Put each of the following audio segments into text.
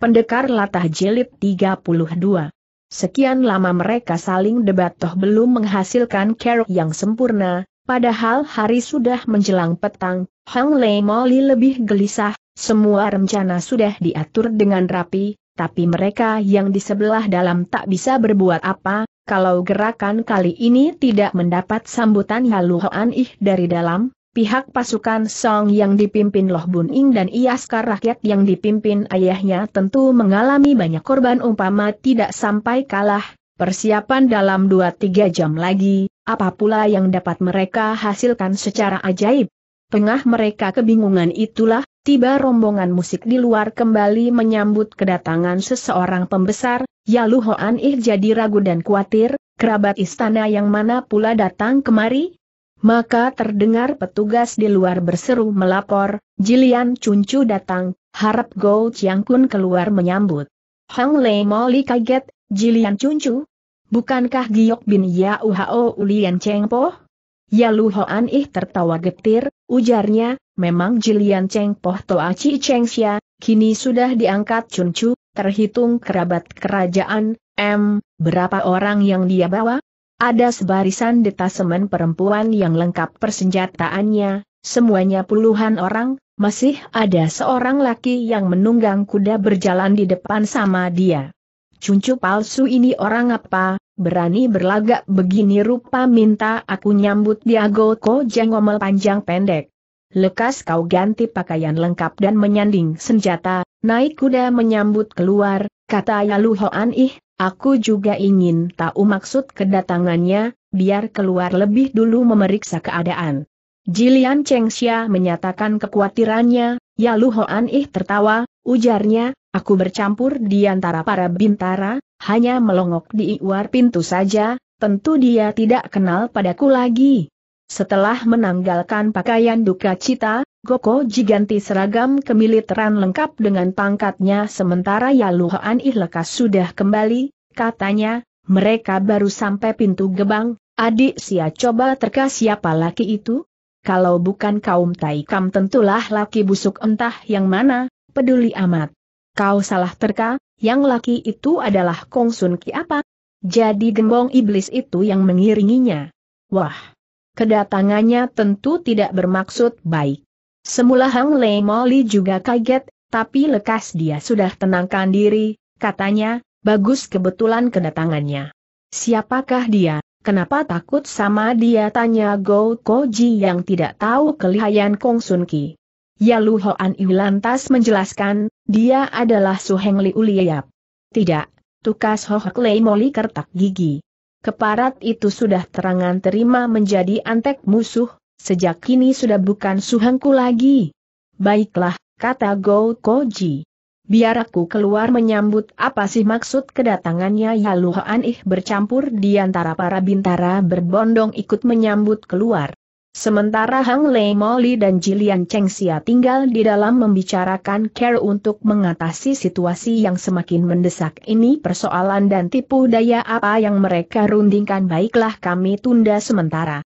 Pendekar Latah Jelit 32 Sekian lama mereka saling debat toh belum menghasilkan kerok yang sempurna, padahal hari sudah menjelang petang, Hang Lei Moli lebih gelisah, semua rencana sudah diatur dengan rapi, tapi mereka yang di sebelah dalam tak bisa berbuat apa, kalau gerakan kali ini tidak mendapat sambutan haluhoan Ih dari dalam, Pihak pasukan Song yang dipimpin Loh Bun Ing dan Iaskar rakyat yang dipimpin ayahnya tentu mengalami banyak korban umpama tidak sampai kalah, persiapan dalam 2-3 jam lagi, apa pula yang dapat mereka hasilkan secara ajaib. Tengah mereka kebingungan itulah, tiba rombongan musik di luar kembali menyambut kedatangan seseorang pembesar, Yaluhoan Ih jadi ragu dan khawatir, kerabat istana yang mana pula datang kemari, maka terdengar petugas di luar berseru melapor, Jilian Cuncu datang, harap Go Chiang Kun keluar menyambut. Hang Le Moli kaget, Jilian Cuncu? Bukankah Giok Bin Yao Hao Ulian Cheng Po? Ya Lu Hoan Ih tertawa getir, ujarnya, memang Jilian Cheng Poh Toa Chi Cheng Xia, kini sudah diangkat Cuncu, terhitung kerabat kerajaan, M, berapa orang yang dia bawa? Ada sebarisan detasemen perempuan yang lengkap persenjataannya, semuanya puluhan orang, masih ada seorang laki yang menunggang kuda berjalan di depan sama dia. Cuncu palsu ini orang apa, berani berlagak begini rupa minta aku nyambut Diago Kojeng jengomel panjang pendek. Lekas kau ganti pakaian lengkap dan menyanding senjata, naik kuda menyambut keluar, Kata Yalu Hoan Ih, aku juga ingin tahu maksud kedatangannya, biar keluar lebih dulu memeriksa keadaan. Jilian Chengxia menyatakan kekhawatirannya, Yalu Hoan Ih tertawa, ujarnya, aku bercampur di antara para bintara, hanya melongok di luar pintu saja, tentu dia tidak kenal padaku lagi. Setelah menanggalkan pakaian duka cita, Goko Jiganti seragam kemiliteran lengkap dengan pangkatnya sementara Yaluhan Ihlekas lekas sudah kembali, katanya, mereka baru sampai pintu gebang, adik sia coba terka siapa laki itu? Kalau bukan kaum Taikam tentulah laki busuk entah yang mana, peduli amat. Kau salah terka, yang laki itu adalah Kong Sun Ki apa? Jadi gembong iblis itu yang mengiringinya. Wah! Kedatangannya tentu tidak bermaksud baik. Semula Hang Lei Moli juga kaget, tapi lekas dia sudah tenangkan diri, katanya, bagus kebetulan kedatangannya. Siapakah dia? Kenapa takut sama dia tanya Go Koji yang tidak tahu kelihayan Kong Sun Ki. Ya Lu Hoan Yu lantas menjelaskan, dia adalah Su Heng Li Tidak, tukas Ho Hok Lei Moli kertak gigi. Keparat itu sudah terangan terima menjadi antek musuh, Sejak kini sudah bukan suhangku lagi. Baiklah, kata Go Koji. Biar aku keluar menyambut apa sih maksud kedatangannya ya Ih bercampur di antara para bintara berbondong ikut menyambut keluar. Sementara Hang Lei Moli dan Jilian Chengxia tinggal di dalam membicarakan care untuk mengatasi situasi yang semakin mendesak ini persoalan dan tipu daya apa yang mereka rundingkan baiklah kami tunda sementara.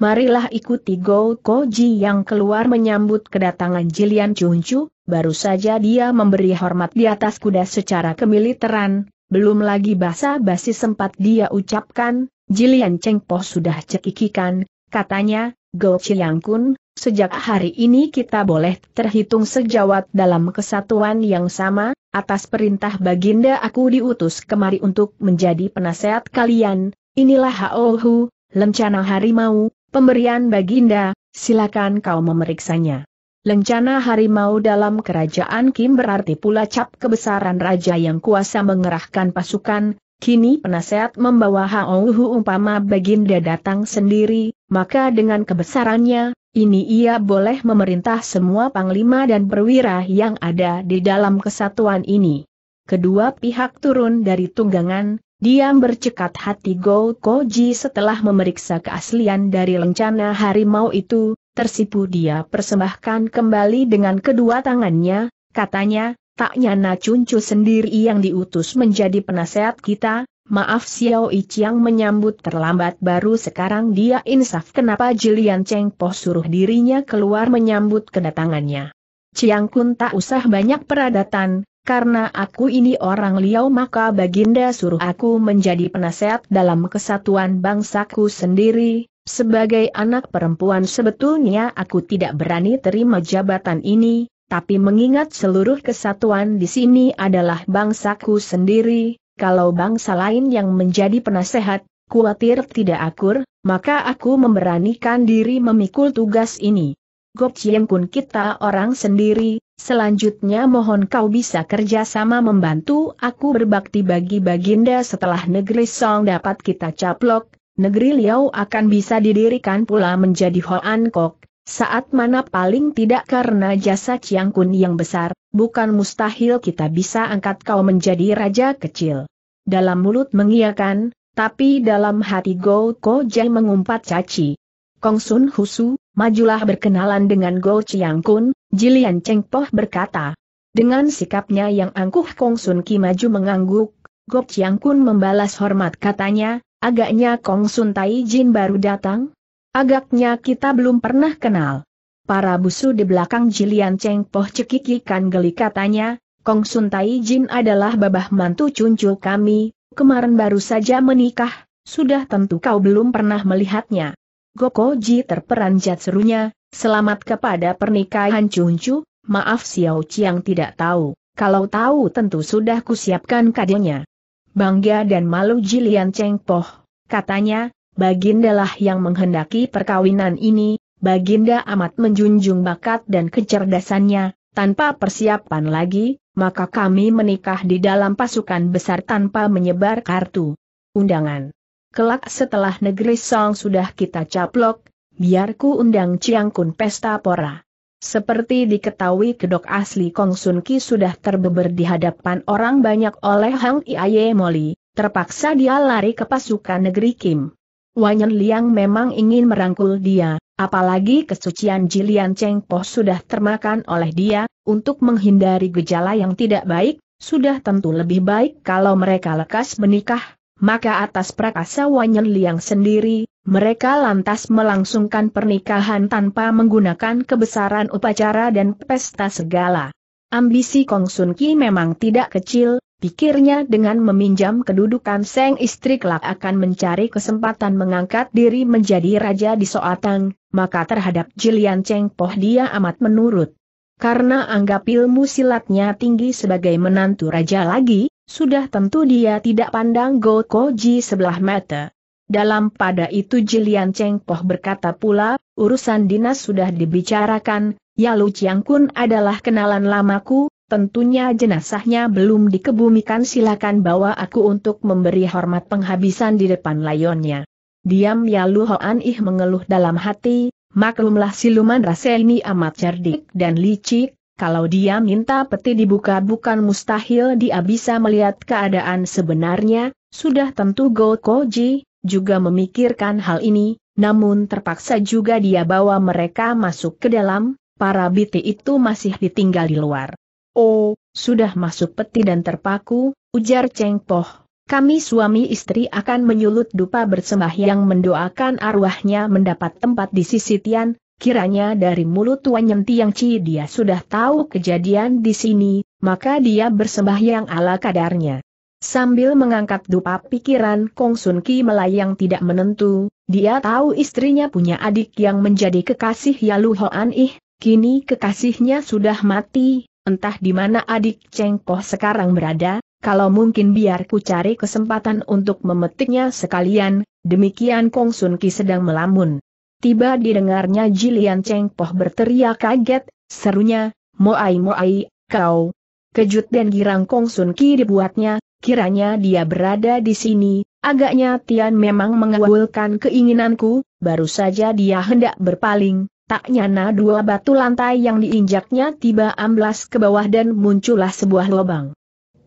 Marilah ikuti Go Koji yang keluar menyambut kedatangan Jilian Chunchu, baru saja dia memberi hormat di atas kuda secara kemiliteran, belum lagi basa-basi sempat dia ucapkan, Jilian Chengpo sudah cekikikan, katanya, Go Chiang Kun, sejak hari ini kita boleh terhitung sejawat dalam kesatuan yang sama, atas perintah baginda aku diutus kemari untuk menjadi penasehat kalian, inilah Haohu, lencana harimau, Pemberian Baginda, silakan kau memeriksanya. Lencana harimau dalam kerajaan Kim berarti pula cap kebesaran raja yang kuasa mengerahkan pasukan, kini penasehat membawa Haouhu umpama Baginda datang sendiri, maka dengan kebesarannya, ini ia boleh memerintah semua panglima dan perwira yang ada di dalam kesatuan ini. Kedua pihak turun dari tunggangan, Diam bercekat hati Go Koji setelah memeriksa keaslian dari lencana harimau itu, tersipu dia persembahkan kembali dengan kedua tangannya, katanya, tak nyana cuncu sendiri yang diutus menjadi penasehat kita, maaf Xiao Yang menyambut terlambat baru sekarang dia insaf kenapa Jilian Cheng Po suruh dirinya keluar menyambut kedatangannya. Chiang Kun tak usah banyak peradatan, karena aku ini orang liau maka Baginda suruh aku menjadi penasehat dalam kesatuan bangsaku sendiri, sebagai anak perempuan sebetulnya aku tidak berani terima jabatan ini, tapi mengingat seluruh kesatuan di sini adalah bangsaku sendiri, kalau bangsa lain yang menjadi penasehat, kuatir tidak akur, maka aku memberanikan diri memikul tugas ini. Gok Kun kita orang sendiri, Selanjutnya mohon kau bisa kerjasama membantu aku berbakti bagi Baginda setelah negeri Song dapat kita caplok, negeri Liao akan bisa didirikan pula menjadi Hoan Kok, saat mana paling tidak karena jasa Chiang Kun yang besar, bukan mustahil kita bisa angkat kau menjadi raja kecil. Dalam mulut mengiakan, tapi dalam hati Go Ko Jai mengumpat caci, Kong Sun Husu, majulah berkenalan dengan Go Chiang Kun, Jilian Cheng Poh berkata. Dengan sikapnya yang angkuh Kong Sun Ki maju mengangguk, Go Chiang Kun membalas hormat katanya, agaknya Kong Sun Tai Jin baru datang? Agaknya kita belum pernah kenal. Para busu di belakang Jilian Cheng Poh cekikikan geli katanya, Kong Sun Tai Jin adalah babah mantu cuncul kami, kemarin baru saja menikah, sudah tentu kau belum pernah melihatnya. Gokoji terperanjat serunya, selamat kepada pernikahan Cuncu, maaf Xiao Chiang tidak tahu, kalau tahu tentu sudah kusiapkan kadonya. Bangga dan malu Jilian Cheng Poh, katanya, lah yang menghendaki perkawinan ini, baginda amat menjunjung bakat dan kecerdasannya, tanpa persiapan lagi, maka kami menikah di dalam pasukan besar tanpa menyebar kartu undangan kelak setelah negeri Song sudah kita caplok, biarku undang Chiang Kun pesta pora. Seperti diketahui kedok asli Kong Sun Ki sudah terbeber di hadapan orang banyak oleh Hang Iaye Moli, terpaksa dia lari ke pasukan negeri Kim. Wanyan Liang memang ingin merangkul dia, apalagi kesucian Jilian Cheng Po sudah termakan oleh dia, untuk menghindari gejala yang tidak baik, sudah tentu lebih baik kalau mereka lekas menikah, maka atas prakasa Wanyen Liang sendiri, mereka lantas melangsungkan pernikahan tanpa menggunakan kebesaran upacara dan pesta segala. Ambisi Kong Sun Ki memang tidak kecil, pikirnya dengan meminjam kedudukan Seng istri kelak akan mencari kesempatan mengangkat diri menjadi raja di Soatang, maka terhadap Jilian Cheng Poh dia amat menurut. Karena anggap ilmu silatnya tinggi sebagai menantu raja lagi, sudah tentu dia tidak pandang Go Koji sebelah mata. Dalam pada itu Jilian Cheng Poh berkata pula, urusan dinas sudah dibicarakan, Yalu Chiang Kun adalah kenalan lamaku, tentunya jenazahnya belum dikebumikan silakan bawa aku untuk memberi hormat penghabisan di depan layonnya. Diam Yalu Hoan Ih mengeluh dalam hati, maklumlah siluman rasa ini amat cerdik dan licik, kalau dia minta peti dibuka bukan mustahil dia bisa melihat keadaan sebenarnya, sudah tentu Go Koji, juga memikirkan hal ini, namun terpaksa juga dia bawa mereka masuk ke dalam, para biti itu masih ditinggal di luar. Oh, sudah masuk peti dan terpaku, ujar Cheng Poh. Kami suami istri akan menyulut dupa bersembahyang mendoakan arwahnya mendapat tempat di sisi Tian, Kiranya dari mulut Tuan Nyenti Yang Ci dia sudah tahu kejadian di sini, maka dia bersembahyang ala kadarnya. Sambil mengangkat dupa pikiran Kong Sun Ki melayang tidak menentu, dia tahu istrinya punya adik yang menjadi kekasih Yalu Hoan Ih, kini kekasihnya sudah mati, entah di mana adik Cheng Poh sekarang berada, kalau mungkin biar ku cari kesempatan untuk memetiknya sekalian, demikian Kong Sun Ki sedang melamun tiba didengarnya Jilian Cheng Poh berteriak kaget, serunya, Moai Moai, kau. Kejut dan girang Kong Sun Ki dibuatnya, kiranya dia berada di sini, agaknya Tian memang mengawulkan keinginanku, baru saja dia hendak berpaling, Tak nyana dua batu lantai yang diinjaknya tiba amblas ke bawah dan muncullah sebuah lubang.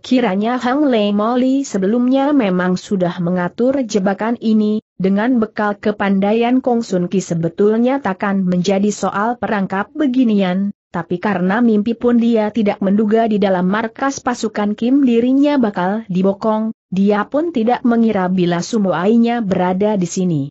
Kiranya Hang Lei Moli sebelumnya memang sudah mengatur jebakan ini, dengan bekal kepandaian Kong Sun Ki sebetulnya takkan menjadi soal perangkap beginian, tapi karena mimpi pun dia tidak menduga di dalam markas pasukan Kim dirinya bakal dibokong, dia pun tidak mengira bila sumuainya berada di sini.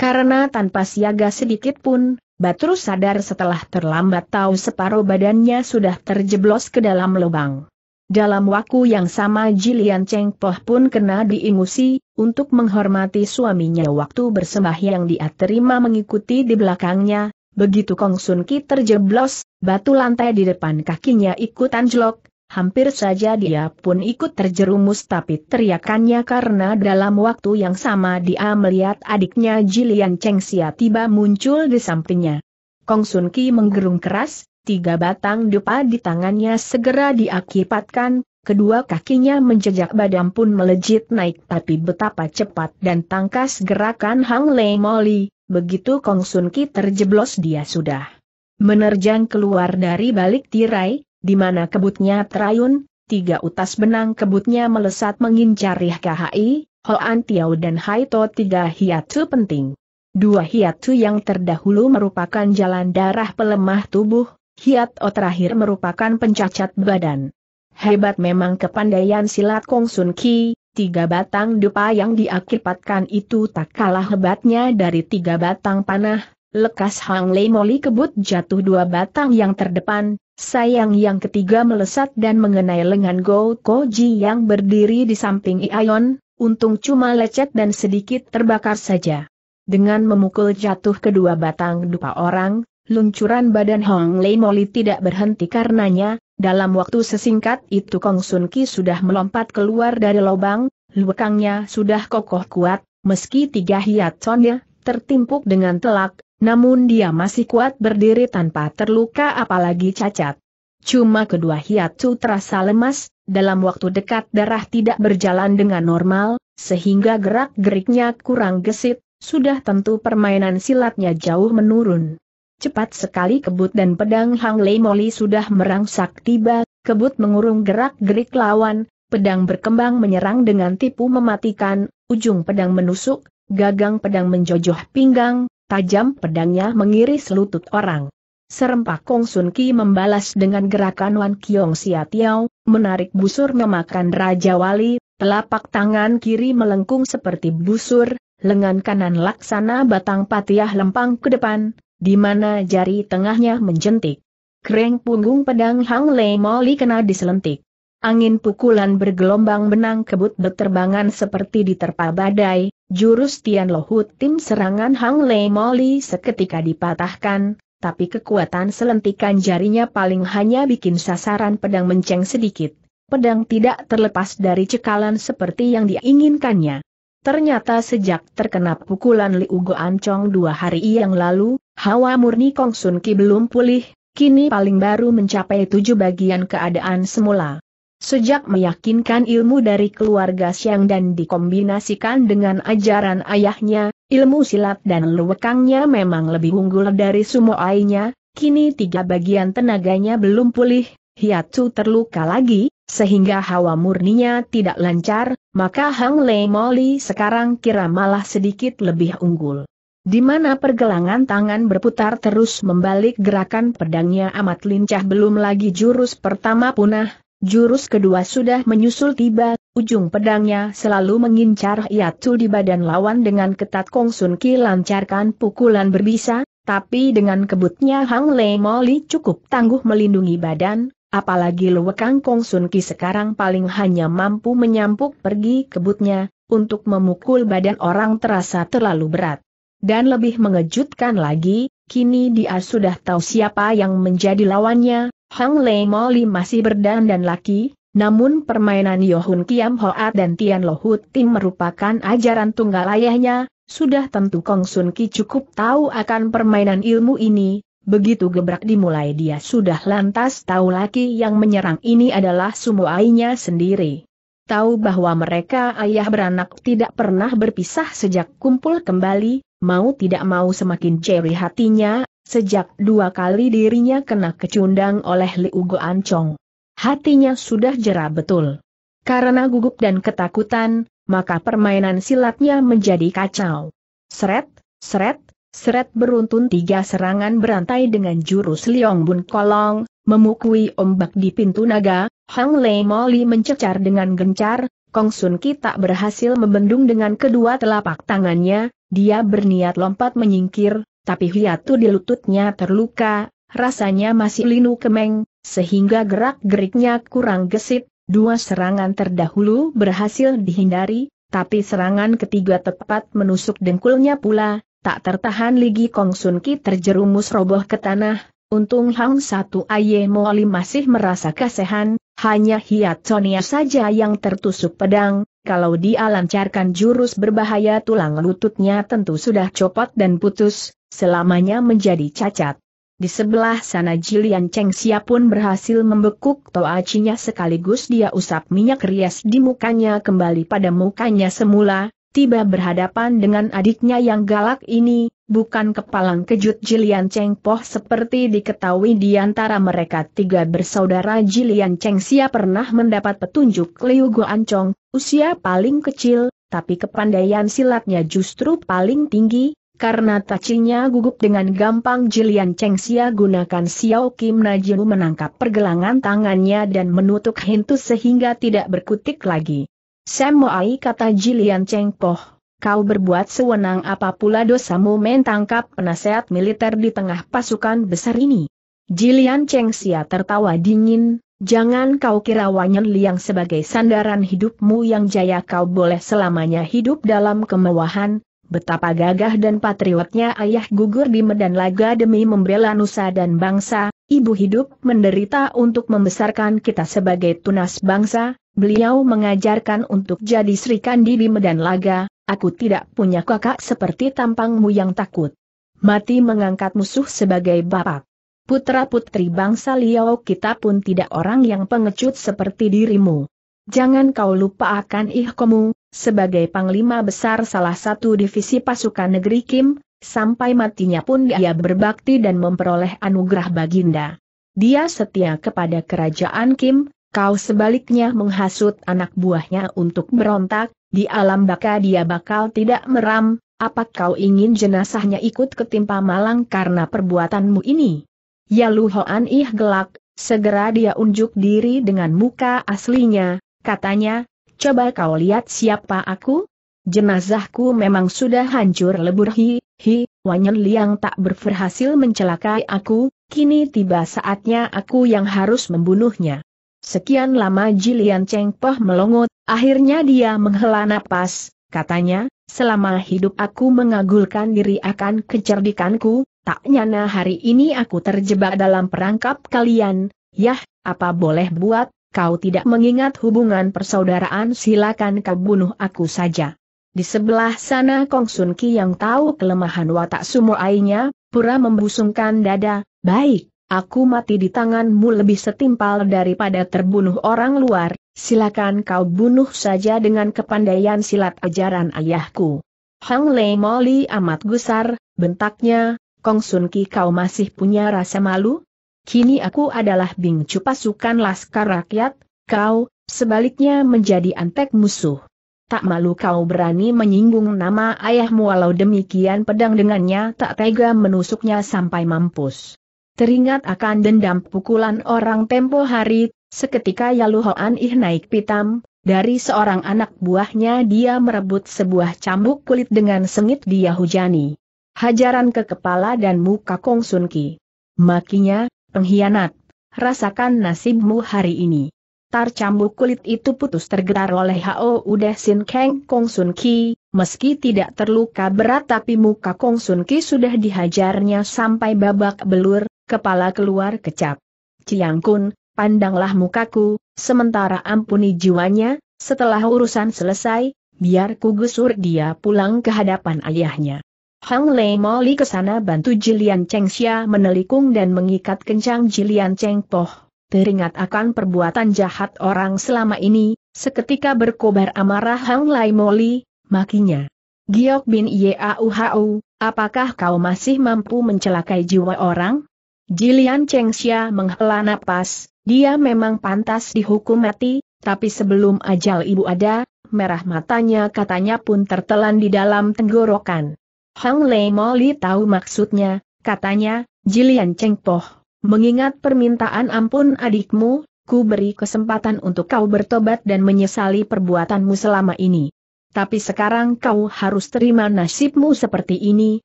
Karena tanpa siaga sedikit pun, Batru sadar setelah terlambat tahu separuh badannya sudah terjeblos ke dalam lubang. Dalam waktu yang sama Jilian Cheng Poh pun kena diingusi, untuk menghormati suaminya waktu bersembah yang dia terima mengikuti di belakangnya, begitu Kong Sun Ki terjeblos, batu lantai di depan kakinya ikut anjlok, hampir saja dia pun ikut terjerumus tapi teriakannya karena dalam waktu yang sama dia melihat adiknya Jilian Cheng Sia tiba muncul di sampingnya. Kong Sun Ki menggerung keras, tiga batang dupa di tangannya segera diakibatkan, kedua kakinya menjejak badan pun melejit naik tapi betapa cepat dan tangkas gerakan Hang Lei Moli, begitu Kong Sun Ki terjeblos dia sudah menerjang keluar dari balik tirai, di mana kebutnya terayun, tiga utas benang kebutnya melesat mengincari KHI, Hoan Tiao dan Haito tiga hiatu penting. Dua hiatu yang terdahulu merupakan jalan darah pelemah tubuh, Hiat O terakhir merupakan pencacat badan. Hebat memang kepandaian silat Kong Sun Ki, tiga batang dupa yang diakibatkan itu tak kalah hebatnya dari tiga batang panah, lekas Hang Lei Moli kebut jatuh dua batang yang terdepan, sayang yang ketiga melesat dan mengenai lengan Go Ji yang berdiri di samping Ion, untung cuma lecet dan sedikit terbakar saja. Dengan memukul jatuh kedua batang dupa orang, Luncuran badan Hong Lei Moli tidak berhenti karenanya, dalam waktu sesingkat itu Kong Sun Ki sudah melompat keluar dari lubang, lubangnya sudah kokoh kuat, meski tiga sonnya tertimpuk dengan telak, namun dia masih kuat berdiri tanpa terluka apalagi cacat. Cuma kedua itu terasa lemas, dalam waktu dekat darah tidak berjalan dengan normal, sehingga gerak-geriknya kurang gesit, sudah tentu permainan silatnya jauh menurun. Cepat sekali kebut dan pedang Hang Lei Moli sudah merangsak tiba, kebut mengurung gerak-gerik lawan, pedang berkembang menyerang dengan tipu mematikan, ujung pedang menusuk, gagang pedang menjojoh pinggang, tajam pedangnya mengiris lutut orang. Serempak Kong Sun Ki membalas dengan gerakan Wan Kiong Sia Tiao, menarik busur memakan Raja Wali, telapak tangan kiri melengkung seperti busur, lengan kanan laksana batang patiah lempang ke depan, di mana jari tengahnya menjentik. Kreng punggung pedang Hang Lei Moli kena diselentik. Angin pukulan bergelombang benang kebut berterbangan seperti diterpa badai, jurus Tian Lohut tim serangan Hang Lei Moli seketika dipatahkan, tapi kekuatan selentikan jarinya paling hanya bikin sasaran pedang menceng sedikit. Pedang tidak terlepas dari cekalan seperti yang diinginkannya. Ternyata sejak terkena pukulan Liu Ugo Ancong dua hari yang lalu, Hawa murni Kong Sun Ki belum pulih, kini paling baru mencapai tujuh bagian keadaan semula. Sejak meyakinkan ilmu dari keluarga Siang dan dikombinasikan dengan ajaran ayahnya, ilmu silat dan luwekangnya memang lebih unggul dari ayahnya. kini tiga bagian tenaganya belum pulih, Hiatu terluka lagi, sehingga hawa murninya tidak lancar, maka Hang Lei Moli sekarang kira malah sedikit lebih unggul di mana pergelangan tangan berputar terus membalik gerakan pedangnya amat lincah belum lagi jurus pertama punah, jurus kedua sudah menyusul tiba, ujung pedangnya selalu mengincar Yatu di badan lawan dengan ketat Kong Sun Ki lancarkan pukulan berbisa, tapi dengan kebutnya Hang Lei Moli cukup tangguh melindungi badan, apalagi lewekang Kong Sun Ki sekarang paling hanya mampu menyampuk pergi kebutnya, untuk memukul badan orang terasa terlalu berat. Dan lebih mengejutkan lagi, kini dia sudah tahu siapa yang menjadi lawannya, Hang Lei Moli masih berdan dan laki, namun permainan Yohun Kiam Hoa dan Tian Lohut Tim merupakan ajaran tunggal ayahnya, sudah tentu Kong Sun Ki cukup tahu akan permainan ilmu ini, begitu gebrak dimulai dia sudah lantas tahu laki yang menyerang ini adalah sumuainya sendiri tahu bahwa mereka ayah beranak tidak pernah berpisah sejak kumpul kembali, mau tidak mau semakin ceri hatinya, sejak dua kali dirinya kena kecundang oleh Liu Chong. Hatinya sudah jera betul. Karena gugup dan ketakutan, maka permainan silatnya menjadi kacau. Seret, seret, seret beruntun tiga serangan berantai dengan jurus Liong Bun Kolong, memukui ombak di pintu naga, Hang Lei Moli mencecar dengan gencar, Kong Sun Ki tak berhasil membendung dengan kedua telapak tangannya, dia berniat lompat menyingkir, tapi hiatu di lututnya terluka, rasanya masih linu kemeng, sehingga gerak-geriknya kurang gesit, dua serangan terdahulu berhasil dihindari, tapi serangan ketiga tepat menusuk dengkulnya pula, tak tertahan Ligi Kong Sun Ki terjerumus roboh ke tanah, Untung Hang Satu Aye Moli masih merasa kasehan, hanya Hiat Sonia saja yang tertusuk pedang, kalau dia lancarkan jurus berbahaya tulang lututnya tentu sudah copot dan putus, selamanya menjadi cacat. Di sebelah sana Jilian Cheng Xia pun berhasil membekuk toacinya sekaligus dia usap minyak rias di mukanya kembali pada mukanya semula, tiba berhadapan dengan adiknya yang galak ini, bukan kepalang kejut Jilian Cheng Poh seperti diketahui di antara mereka tiga bersaudara Jilian Cheng Sia pernah mendapat petunjuk Liu Guan Chong, usia paling kecil, tapi kepandaian silatnya justru paling tinggi, karena tacinya gugup dengan gampang Jilian Cheng Xia gunakan Xiao Kim Najiu menangkap pergelangan tangannya dan menutup hintu sehingga tidak berkutik lagi. Semoai kata Jilian poh, kau berbuat sewenang apa pula dosamu mentangkap penasehat militer di tengah pasukan besar ini. Jilian Cheng sia tertawa dingin, jangan kau kira Wanyan Liang sebagai sandaran hidupmu yang jaya kau boleh selamanya hidup dalam kemewahan, betapa gagah dan patriotnya ayah gugur di medan laga demi membela nusa dan bangsa, Ibu hidup menderita untuk membesarkan kita sebagai tunas bangsa, beliau mengajarkan untuk jadi Sri Kandi di Medan Laga, aku tidak punya kakak seperti tampangmu yang takut. Mati mengangkat musuh sebagai bapak. Putra-putri bangsa Liao kita pun tidak orang yang pengecut seperti dirimu. Jangan kau lupa akan ihkomu, sebagai panglima besar salah satu divisi pasukan negeri Kim, sampai matinya pun dia berbakti dan memperoleh anugerah baginda. Dia setia kepada kerajaan Kim, kau sebaliknya menghasut anak buahnya untuk berontak, di alam baka dia bakal tidak meram, apa kau ingin jenazahnya ikut ketimpa malang karena perbuatanmu ini? Ya Luhoan Ih gelak, segera dia unjuk diri dengan muka aslinya, katanya, coba kau lihat siapa aku? Jenazahku memang sudah hancur lebur hi, Hi, Wanyan Liang tak berhasil mencelakai aku, kini tiba saatnya aku yang harus membunuhnya. Sekian lama Jilian Cheng Poh melongot, akhirnya dia menghela napas, katanya, selama hidup aku mengagulkan diri akan kecerdikanku, tak nyana hari ini aku terjebak dalam perangkap kalian, yah, apa boleh buat, kau tidak mengingat hubungan persaudaraan silakan kau bunuh aku saja. Di sebelah sana Kong Sun Ki yang tahu kelemahan watak Ainya, pura membusungkan dada, baik, aku mati di tanganmu lebih setimpal daripada terbunuh orang luar, silakan kau bunuh saja dengan kepandaian silat ajaran ayahku. Hang Lei Moli amat gusar, bentaknya, Kong Sun Ki kau masih punya rasa malu? Kini aku adalah Bing pasukan Laskar Rakyat, kau, sebaliknya menjadi antek musuh. Tak malu kau berani menyinggung nama ayahmu walau demikian pedang dengannya tak tega menusuknya sampai mampus. Teringat akan dendam pukulan orang tempo hari, seketika Yaluhoan Ih naik pitam, dari seorang anak buahnya dia merebut sebuah cambuk kulit dengan sengit dia hujani. Hajaran ke kepala dan muka Kong Sun Ki. Makinya, pengkhianat, rasakan nasibmu hari ini tar cambuk kulit itu putus tergetar oleh Hao Udah Sin Kang Kong Sun Ki, meski tidak terluka berat tapi muka Kong Sun Ki sudah dihajarnya sampai babak belur, kepala keluar kecap. Ciang Kun, pandanglah mukaku, sementara ampuni jiwanya, setelah urusan selesai, biar ku gusur dia pulang ke hadapan ayahnya. Hang Lei Moli ke sana bantu Jilian Cheng Xia menelikung dan mengikat kencang Jilian Cheng Poh teringat akan perbuatan jahat orang selama ini, seketika berkobar amarah Hang Lai Moli, makinya. Giok bin Yeauhau, apakah kau masih mampu mencelakai jiwa orang? Jilian Chengxia menghela napas, dia memang pantas dihukum mati, tapi sebelum ajal ibu ada, merah matanya katanya pun tertelan di dalam tenggorokan. Hang Lei Moli tahu maksudnya, katanya, Jilian Poh, Mengingat permintaan ampun adikmu, ku beri kesempatan untuk kau bertobat dan menyesali perbuatanmu selama ini. Tapi sekarang kau harus terima nasibmu seperti ini,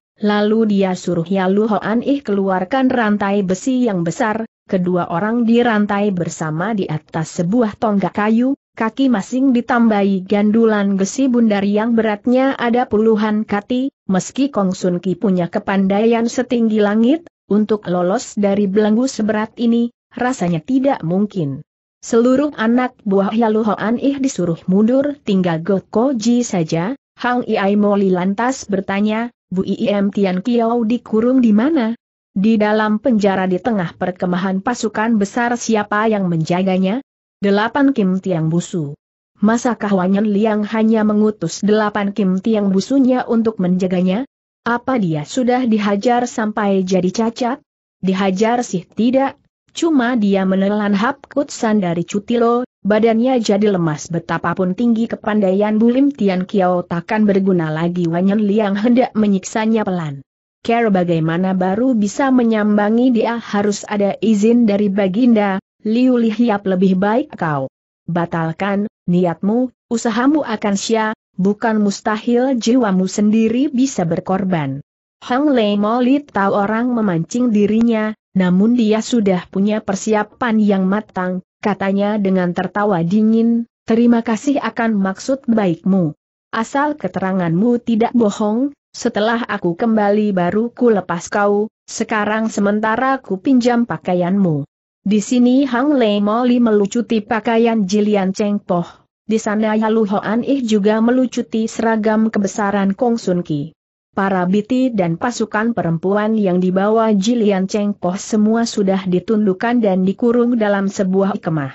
lalu dia suruh Yalu Hoan Ih keluarkan rantai besi yang besar, kedua orang dirantai bersama di atas sebuah tonggak kayu, kaki masing ditambahi gandulan besi bundar yang beratnya ada puluhan kati, meski Kong Sun Ki punya kepandaian setinggi langit, untuk lolos dari belenggu seberat ini, rasanya tidak mungkin. Seluruh anak buah Yaluhoan Ih disuruh mundur tinggal Goko Ji saja, Hang Iai Moli lantas bertanya, Bu Iem Tian Kiao dikurung di mana? Di dalam penjara di tengah perkemahan pasukan besar siapa yang menjaganya? Delapan Kim Tiang Busu. Masakah Wanyan Liang hanya mengutus delapan Kim Tiang Busunya untuk menjaganya? Apa dia sudah dihajar sampai jadi cacat? Dihajar sih tidak, cuma dia menelan hap kutsan dari Cutilo, badannya jadi lemas betapapun tinggi kepandaian Bulim Tian Kiao takkan berguna lagi Wanyan Liang hendak menyiksanya pelan. Care bagaimana baru bisa menyambangi dia harus ada izin dari Baginda, Liu Lihiap lebih baik kau. Batalkan, niatmu, usahamu akan sia, bukan mustahil jiwamu sendiri bisa berkorban. Hang Lei Molit tahu orang memancing dirinya, namun dia sudah punya persiapan yang matang, katanya dengan tertawa dingin, terima kasih akan maksud baikmu. Asal keteranganmu tidak bohong, setelah aku kembali baru ku lepas kau, sekarang sementara ku pinjam pakaianmu. Di sini Hang Lei Moli melucuti pakaian Jilian Cheng Poh. Di sana Yalu Hoan Ih juga melucuti seragam kebesaran Kong Sun Ki. Para biti dan pasukan perempuan yang dibawa Jilian Cheng Poh semua sudah ditundukkan dan dikurung dalam sebuah kemah.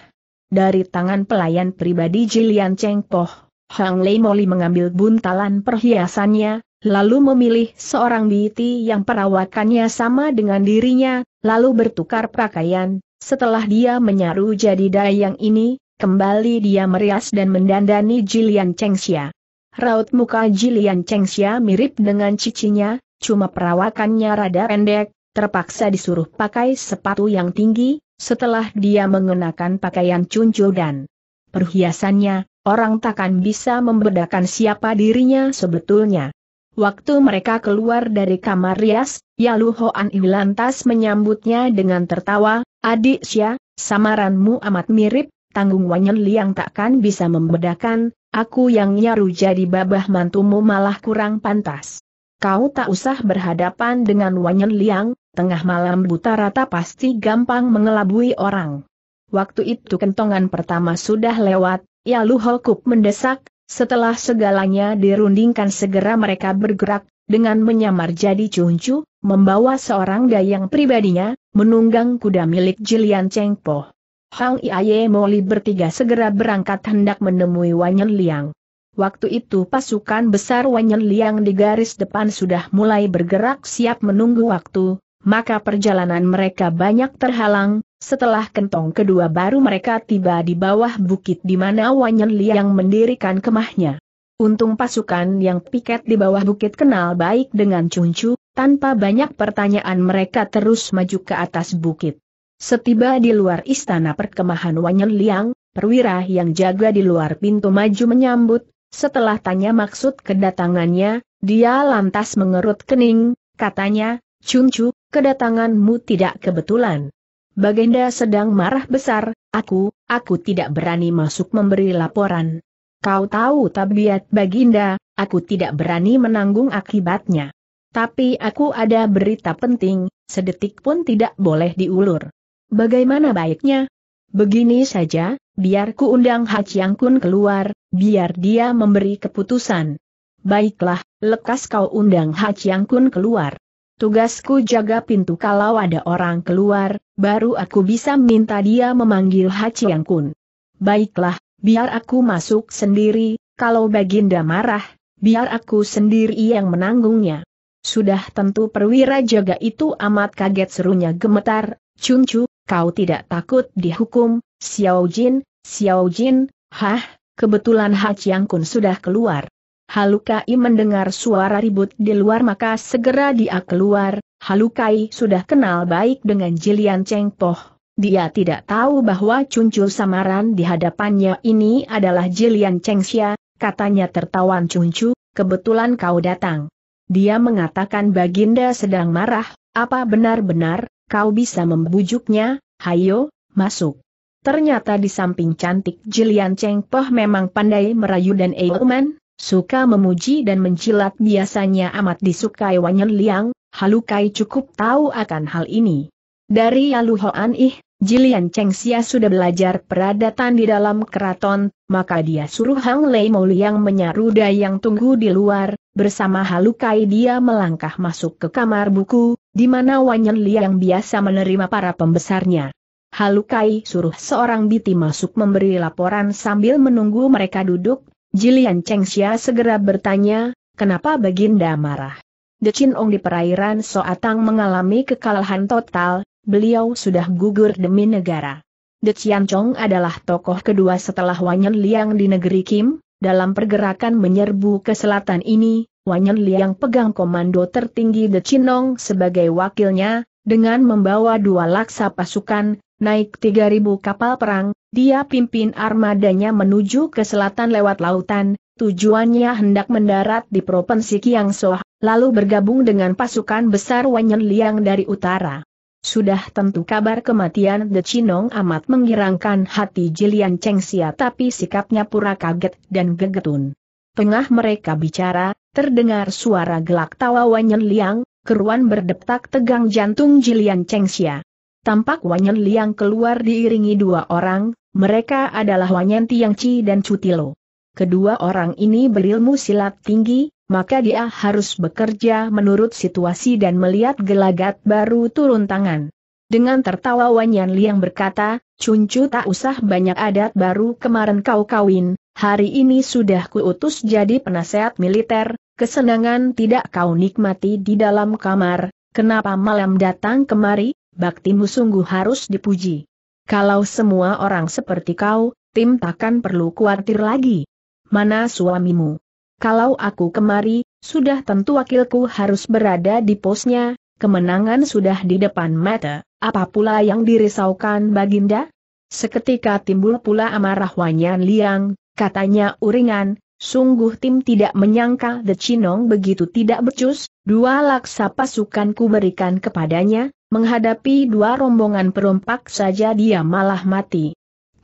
Dari tangan pelayan pribadi Jilian Cheng Poh, Hang Lei Moli mengambil buntalan perhiasannya, lalu memilih seorang biti yang perawakannya sama dengan dirinya, lalu bertukar pakaian. Setelah dia menyaru jadi dayang ini, Kembali dia merias dan mendandani Jilian Chengxia. Raut muka Jilian Chengxia mirip dengan cicinya, cuma perawakannya rada pendek, terpaksa disuruh pakai sepatu yang tinggi, setelah dia mengenakan pakaian cuncu dan perhiasannya, orang takkan bisa membedakan siapa dirinya sebetulnya. Waktu mereka keluar dari kamar rias, Yalu Hoan lantas menyambutnya dengan tertawa, adik Xia, samaranmu amat mirip tanggung Wanyan Liang takkan bisa membedakan, aku yang nyaru jadi babah mantumu malah kurang pantas. Kau tak usah berhadapan dengan Wanyan Liang, tengah malam buta rata pasti gampang mengelabui orang. Waktu itu kentongan pertama sudah lewat, ya Lu mendesak, setelah segalanya dirundingkan segera mereka bergerak, dengan menyamar jadi cuncu, membawa seorang dayang pribadinya, menunggang kuda milik Jilian Chengpo. Hang Iaye Moli bertiga segera berangkat hendak menemui Wanyan Liang. Waktu itu pasukan besar Wanyan Liang di garis depan sudah mulai bergerak siap menunggu waktu, maka perjalanan mereka banyak terhalang, setelah kentong kedua baru mereka tiba di bawah bukit di mana Wanyan Liang mendirikan kemahnya. Untung pasukan yang piket di bawah bukit kenal baik dengan Cuncu, tanpa banyak pertanyaan mereka terus maju ke atas bukit. Setiba di luar istana perkemahan Wanyan Liang, perwira yang jaga di luar pintu maju menyambut, setelah tanya maksud kedatangannya, dia lantas mengerut kening, katanya, Cuncu, kedatanganmu tidak kebetulan. Baginda sedang marah besar, aku, aku tidak berani masuk memberi laporan. Kau tahu tabiat Baginda, aku tidak berani menanggung akibatnya. Tapi aku ada berita penting, sedetik pun tidak boleh diulur. Bagaimana baiknya? Begini saja, biar ku undang Ha Kun keluar, biar dia memberi keputusan. Baiklah, lekas kau undang Ha Kun keluar. Tugasku jaga pintu kalau ada orang keluar, baru aku bisa minta dia memanggil Ha Kun. Baiklah, biar aku masuk sendiri, kalau Baginda marah, biar aku sendiri yang menanggungnya. Sudah tentu perwira jaga itu amat kaget serunya gemetar, Cuncu, kau tidak takut dihukum, Xiao Jin, Xiao Jin, hah, kebetulan Ha Chiang Kun sudah keluar. Halukai mendengar suara ribut di luar maka segera dia keluar, Halukai sudah kenal baik dengan Jilian Cheng Poh. Dia tidak tahu bahwa cuncul samaran di hadapannya ini adalah Jilian Xia. katanya tertawan cuncu, kebetulan kau datang. Dia mengatakan Baginda sedang marah, apa benar-benar, kau bisa membujuknya, hayo, masuk. Ternyata di samping cantik Jilian Cheng Poh memang pandai merayu dan Eoman, suka memuji dan mencilat biasanya amat disukai Wanyan Liang, Halukai cukup tahu akan hal ini. Dari Hoan Ih, Jilian Cheng Xia sudah belajar peradatan di dalam keraton, maka dia suruh Hang Lei Mo Liang menyaru dayang tunggu di luar, bersama Halukai dia melangkah masuk ke kamar buku, di mana Wanyan Liang biasa menerima para pembesarnya. Halukai suruh seorang biti masuk memberi laporan sambil menunggu mereka duduk, Jilian Chengxia segera bertanya, kenapa Baginda marah? Decin Ong di perairan Soatang mengalami kekalahan total, beliau sudah gugur demi negara. De Chong adalah tokoh kedua setelah Wanyan Liang di negeri Kim, dalam pergerakan menyerbu ke selatan ini, Wanyan Liang pegang komando tertinggi The Chinong sebagai wakilnya, dengan membawa dua laksa pasukan, naik 3.000 kapal perang, dia pimpin armadanya menuju ke selatan lewat lautan, tujuannya hendak mendarat di Provinsi Kiang lalu bergabung dengan pasukan besar Wanyan Liang dari utara. Sudah tentu kabar kematian The Chinong amat menggirangkan hati Jilian Chengxia tapi sikapnya pura kaget dan gegetun. Tengah mereka bicara, Terdengar suara gelak tawa Wanyan Liang, keruan berdetak tegang jantung Jilian Chengxia. Tampak Wanyan Liang keluar diiringi dua orang, mereka adalah Wanyan Tiangci dan Cutilo. Kedua orang ini berilmu silat tinggi, maka dia harus bekerja menurut situasi dan melihat gelagat baru turun tangan. Dengan tertawa Wanyan Liang berkata, Cuncu tak usah banyak adat baru kemarin kau kawin, hari ini sudah kuutus jadi penasehat militer, kesenangan tidak kau nikmati di dalam kamar, kenapa malam datang kemari, baktimu sungguh harus dipuji. Kalau semua orang seperti kau, tim takkan perlu khawatir lagi. Mana suamimu? Kalau aku kemari, sudah tentu wakilku harus berada di posnya, kemenangan sudah di depan mata, apa pula yang dirisaukan baginda? Seketika timbul pula amarah Wanyan Liang, katanya uringan, Sungguh tim tidak menyangka The Chinong begitu tidak becus, dua laksa pasukanku berikan kepadanya, menghadapi dua rombongan perompak saja dia malah mati.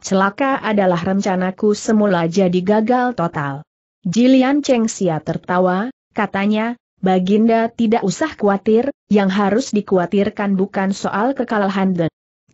Celaka adalah rencanaku semula jadi gagal total. Jilian Chengxia tertawa, katanya, Baginda tidak usah khawatir, yang harus dikhawatirkan bukan soal kekalahan The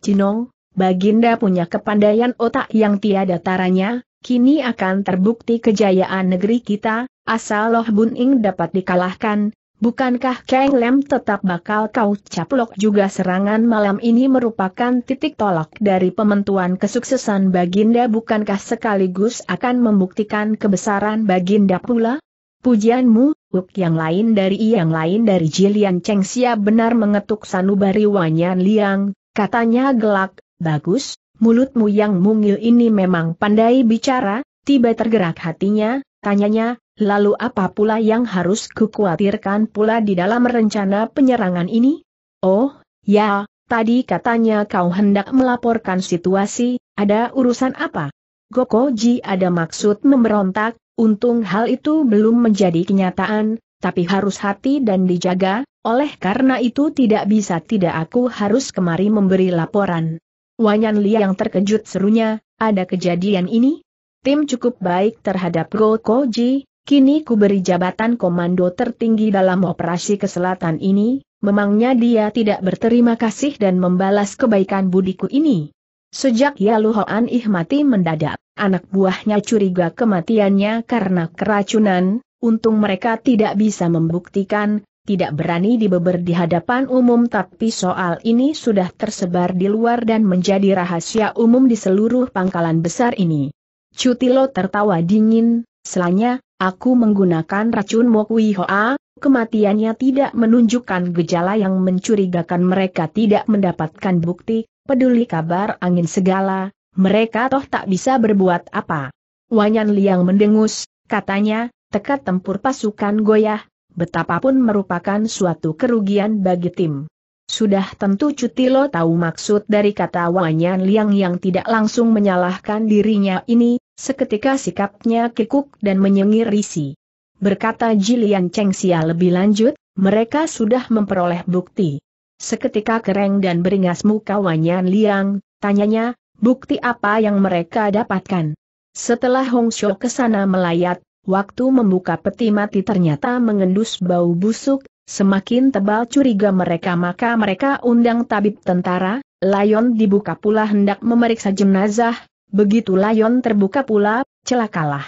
Chinong, Baginda punya kepandaian otak yang tiada taranya, Kini akan terbukti kejayaan negeri kita, asal Loh Bun Ing dapat dikalahkan, bukankah Kang Lem tetap bakal kau caplok juga serangan malam ini merupakan titik tolak dari pementuan kesuksesan Baginda bukankah sekaligus akan membuktikan kebesaran Baginda pula? Pujianmu, Wuk yang lain dari yang lain dari Jilian Cheng sia benar mengetuk sanubari Wanyan Liang, katanya gelak, bagus, mulutmu yang mungil ini memang pandai bicara, tiba tergerak hatinya, tanyanya, lalu apa pula yang harus kukhawatirkan pula di dalam rencana penyerangan ini? Oh, ya, tadi katanya kau hendak melaporkan situasi, ada urusan apa? Gokoji ada maksud memberontak, untung hal itu belum menjadi kenyataan, tapi harus hati dan dijaga, oleh karena itu tidak bisa tidak aku harus kemari memberi laporan. Wanyan Liang terkejut serunya, ada kejadian ini? Tim cukup baik terhadap Go Koji, kini ku beri jabatan komando tertinggi dalam operasi keselatan ini, memangnya dia tidak berterima kasih dan membalas kebaikan budiku ini. Sejak Yalu Hoan Ih mati mendadak, anak buahnya curiga kematiannya karena keracunan, untung mereka tidak bisa membuktikan, tidak berani dibeber di hadapan umum tapi soal ini sudah tersebar di luar dan menjadi rahasia umum di seluruh pangkalan besar ini. Cutilo tertawa dingin, selanya, aku menggunakan racun Mokwi Hoa, kematiannya tidak menunjukkan gejala yang mencurigakan mereka tidak mendapatkan bukti, peduli kabar angin segala, mereka toh tak bisa berbuat apa. Wanyan Liang mendengus, katanya, tekat tempur pasukan goyah, betapapun merupakan suatu kerugian bagi tim. Sudah tentu cuti lo tahu maksud dari kata Wanyan Liang yang tidak langsung menyalahkan dirinya ini, seketika sikapnya kikuk dan menyengir risi. Berkata Jilian Chengxia lebih lanjut, mereka sudah memperoleh bukti. Seketika kereng dan beringas muka Wanyan Liang, tanyanya, bukti apa yang mereka dapatkan? Setelah Hong xiu ke sana melayat, Waktu membuka peti mati ternyata mengendus bau busuk, semakin tebal curiga mereka maka mereka undang tabib tentara, layon dibuka pula hendak memeriksa jenazah, begitu layon terbuka pula, celakalah.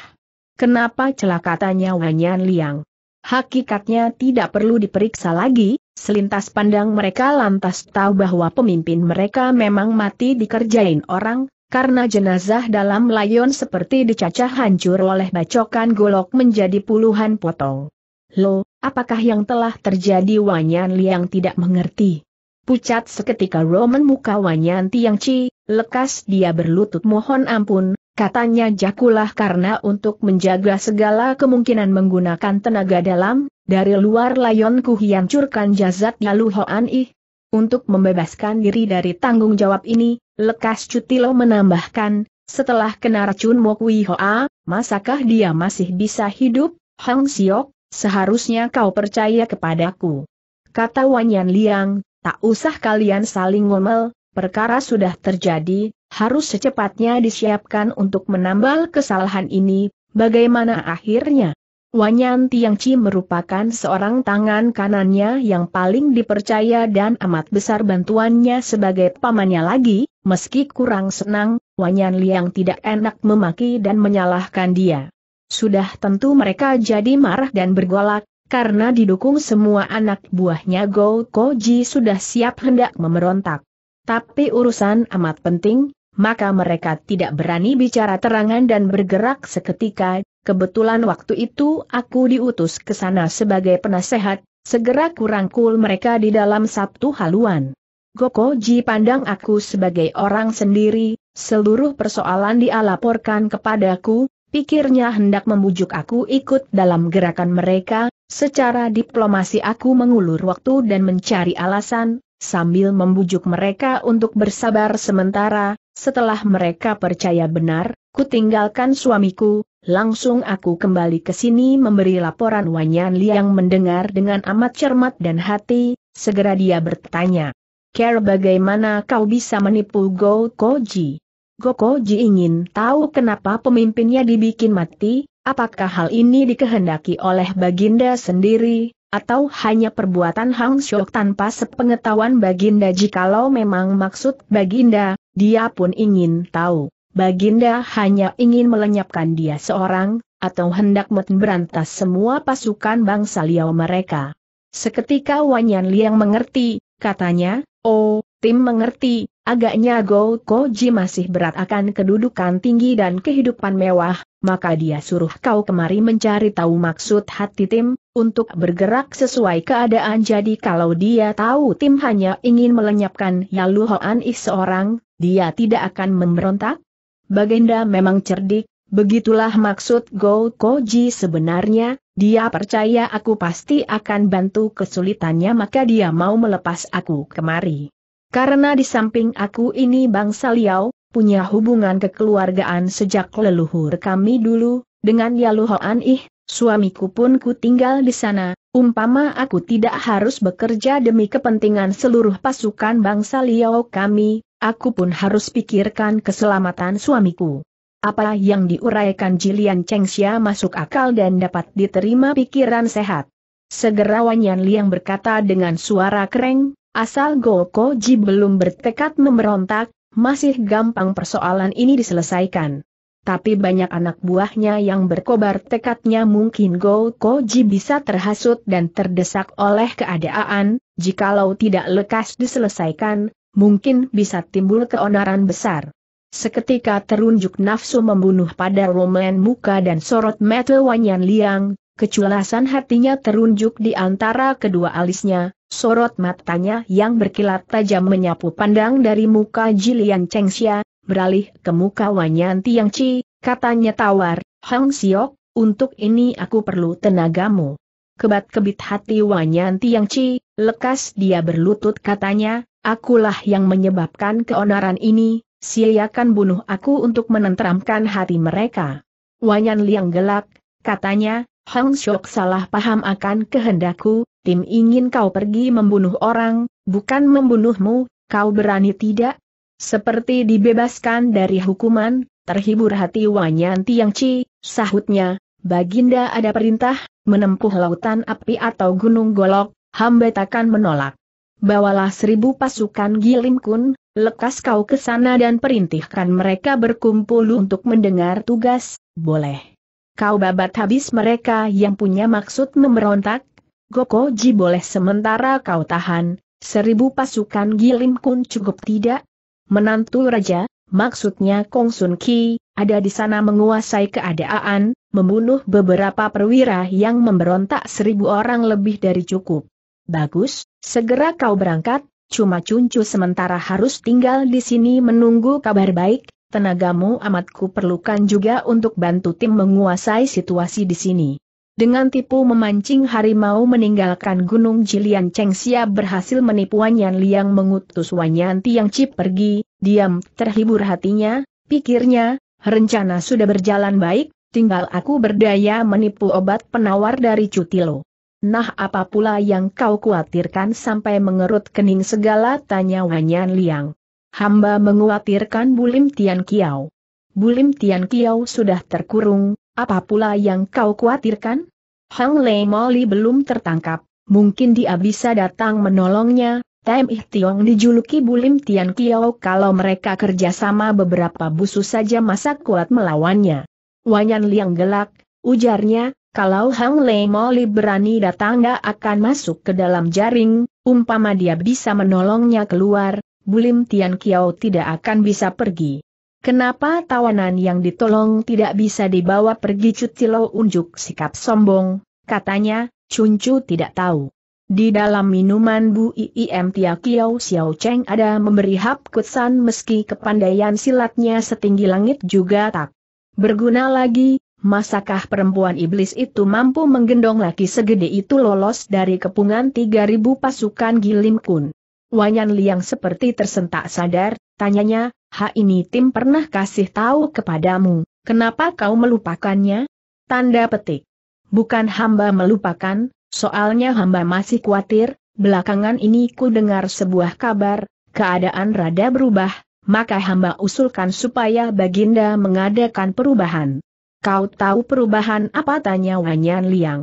Kenapa celaka tanya Wanyan Liang? Hakikatnya tidak perlu diperiksa lagi, selintas pandang mereka lantas tahu bahwa pemimpin mereka memang mati dikerjain orang, karena jenazah dalam layon seperti dicacah hancur oleh bacokan golok menjadi puluhan potong. Lo, apakah yang telah terjadi Wanyan Liang tidak mengerti? Pucat seketika Roman muka Wanyan Tiang Ci, lekas dia berlutut mohon ampun, katanya jakulah karena untuk menjaga segala kemungkinan menggunakan tenaga dalam, dari luar layonku hiancurkan jazat lalu Hoan Ih. Untuk membebaskan diri dari tanggung jawab ini, Lekas cuti lo menambahkan, setelah kena racun Mokwi Hoa, masakah dia masih bisa hidup, Hang Siok, seharusnya kau percaya kepadaku. Kata Wanyan Liang, tak usah kalian saling ngomel, perkara sudah terjadi, harus secepatnya disiapkan untuk menambal kesalahan ini, bagaimana akhirnya? Wanyan Tiangci merupakan seorang tangan kanannya yang paling dipercaya dan amat besar bantuannya sebagai pamannya lagi, meski kurang senang, Wanyan Liang tidak enak memaki dan menyalahkan dia. Sudah tentu mereka jadi marah dan bergolak, karena didukung semua anak buahnya Go Koji sudah siap hendak memberontak. Tapi urusan amat penting, maka mereka tidak berani bicara terangan dan bergerak seketika, kebetulan waktu itu aku diutus ke sana sebagai penasehat, segera kurangkul mereka di dalam satu haluan. Gokoji pandang aku sebagai orang sendiri, seluruh persoalan dialaporkan kepadaku, pikirnya hendak membujuk aku ikut dalam gerakan mereka, secara diplomasi aku mengulur waktu dan mencari alasan, sambil membujuk mereka untuk bersabar sementara, setelah mereka percaya benar, ku tinggalkan suamiku, langsung aku kembali ke sini memberi laporan Wanyan Liang mendengar dengan amat cermat dan hati, segera dia bertanya. Care bagaimana kau bisa menipu Go Koji? Go Koji ingin tahu kenapa pemimpinnya dibikin mati, apakah hal ini dikehendaki oleh Baginda sendiri, atau hanya perbuatan Hang Syok tanpa sepengetahuan Baginda jikalau memang maksud Baginda, dia pun ingin tahu, Baginda hanya ingin melenyapkan dia seorang, atau hendak memberantas semua pasukan bangsa Liao mereka. Seketika Wanyan Liang mengerti, katanya, oh, tim mengerti, agaknya Go Koji masih berat akan kedudukan tinggi dan kehidupan mewah, maka dia suruh kau kemari mencari tahu maksud hati tim, untuk bergerak sesuai keadaan jadi kalau dia tahu tim hanya ingin melenyapkan Yalu Hoan Is seorang, dia tidak akan memberontak? Baginda memang cerdik, begitulah maksud Go Koji sebenarnya, dia percaya aku pasti akan bantu kesulitannya maka dia mau melepas aku kemari. Karena di samping aku ini bangsa Liao, punya hubungan kekeluargaan sejak leluhur kami dulu, dengan Yaluhoan Ih, suamiku pun ku tinggal di sana, umpama aku tidak harus bekerja demi kepentingan seluruh pasukan bangsa Liao kami, aku pun harus pikirkan keselamatan suamiku. Apa yang diuraikan Jilian Chengxia masuk akal dan dapat diterima pikiran sehat. Segera Wanyan Liang berkata dengan suara kering, asal Goko Ji belum bertekad memberontak, masih gampang persoalan ini diselesaikan. Tapi banyak anak buahnya yang berkobar tekadnya mungkin Go Ji bisa terhasut dan terdesak oleh keadaan, jikalau tidak lekas diselesaikan, mungkin bisa timbul keonaran besar. Seketika terunjuk nafsu membunuh pada Roman muka dan sorot mata Wanyan Liang, keculasan hatinya terunjuk di antara kedua alisnya, sorot matanya yang berkilat tajam menyapu pandang dari muka Jilian Chengxia, beralih ke muka Wanyan Tiang Chi, katanya tawar, Hang Siok, untuk ini aku perlu tenagamu. Kebat-kebit hati Wanyan Tiang Chi, lekas dia berlutut katanya, akulah yang menyebabkan keonaran ini, siakan bunuh aku untuk menenteramkan hati mereka. Wanyan Liang gelak, katanya, Hang Shok salah paham akan kehendakku, tim ingin kau pergi membunuh orang, bukan membunuhmu, kau berani tidak? Seperti dibebaskan dari hukuman, terhibur hati Wanyan Tiangci, sahutnya, Baginda ada perintah, menempuh lautan api atau gunung golok, hamba takkan menolak bawalah seribu pasukan Gilim Kun, lekas kau ke sana dan perintihkan mereka berkumpul untuk mendengar tugas, boleh. Kau babat habis mereka yang punya maksud memberontak, Gokoji boleh sementara kau tahan, seribu pasukan Gilim Kun cukup tidak? Menantu Raja, maksudnya Kong Sun Ki, ada di sana menguasai keadaan, membunuh beberapa perwira yang memberontak seribu orang lebih dari cukup. Bagus, segera kau berangkat, cuma cuncu sementara harus tinggal di sini menunggu kabar baik, tenagamu amatku perlukan juga untuk bantu tim menguasai situasi di sini. Dengan tipu memancing harimau meninggalkan Gunung Jilian Cheng Xia berhasil menipu Wanyan Liang mengutus Wanyan Tiang Cip pergi, diam terhibur hatinya, pikirnya, rencana sudah berjalan baik, tinggal aku berdaya menipu obat penawar dari Cutilo. Nah apa pula yang kau khawatirkan sampai mengerut kening segala tanya Wanyan Liang. Hamba mengkhawatirkan Bulim Tian Kiao. Bulim Tian Kiao sudah terkurung, apa pula yang kau khawatirkan? Hang Lei Moli belum tertangkap, mungkin dia bisa datang menolongnya, Tem Ih Tiong dijuluki Bulim Tian Kiao kalau mereka kerjasama beberapa busu saja masa kuat melawannya. Wanyan Liang gelak, ujarnya, kalau Hang Lei Moli berani datang gak akan masuk ke dalam jaring, umpama dia bisa menolongnya keluar, Bulim Tian Kiao tidak akan bisa pergi. Kenapa tawanan yang ditolong tidak bisa dibawa pergi lo unjuk sikap sombong, katanya, Cuncu tidak tahu. Di dalam minuman Bu Iim Tia Kiao Xiao Cheng ada memberi hap kutsan meski kepandaian silatnya setinggi langit juga tak berguna lagi, Masakah perempuan iblis itu mampu menggendong laki segede itu lolos dari kepungan 3000 pasukan Gilim Kun? Wanyan Liang seperti tersentak sadar, tanyanya, ha ini tim pernah kasih tahu kepadamu, kenapa kau melupakannya? Tanda petik. Bukan hamba melupakan, soalnya hamba masih khawatir, belakangan ini ku dengar sebuah kabar, keadaan rada berubah, maka hamba usulkan supaya Baginda mengadakan perubahan. Kau tahu perubahan apa tanya Wanyan Liang.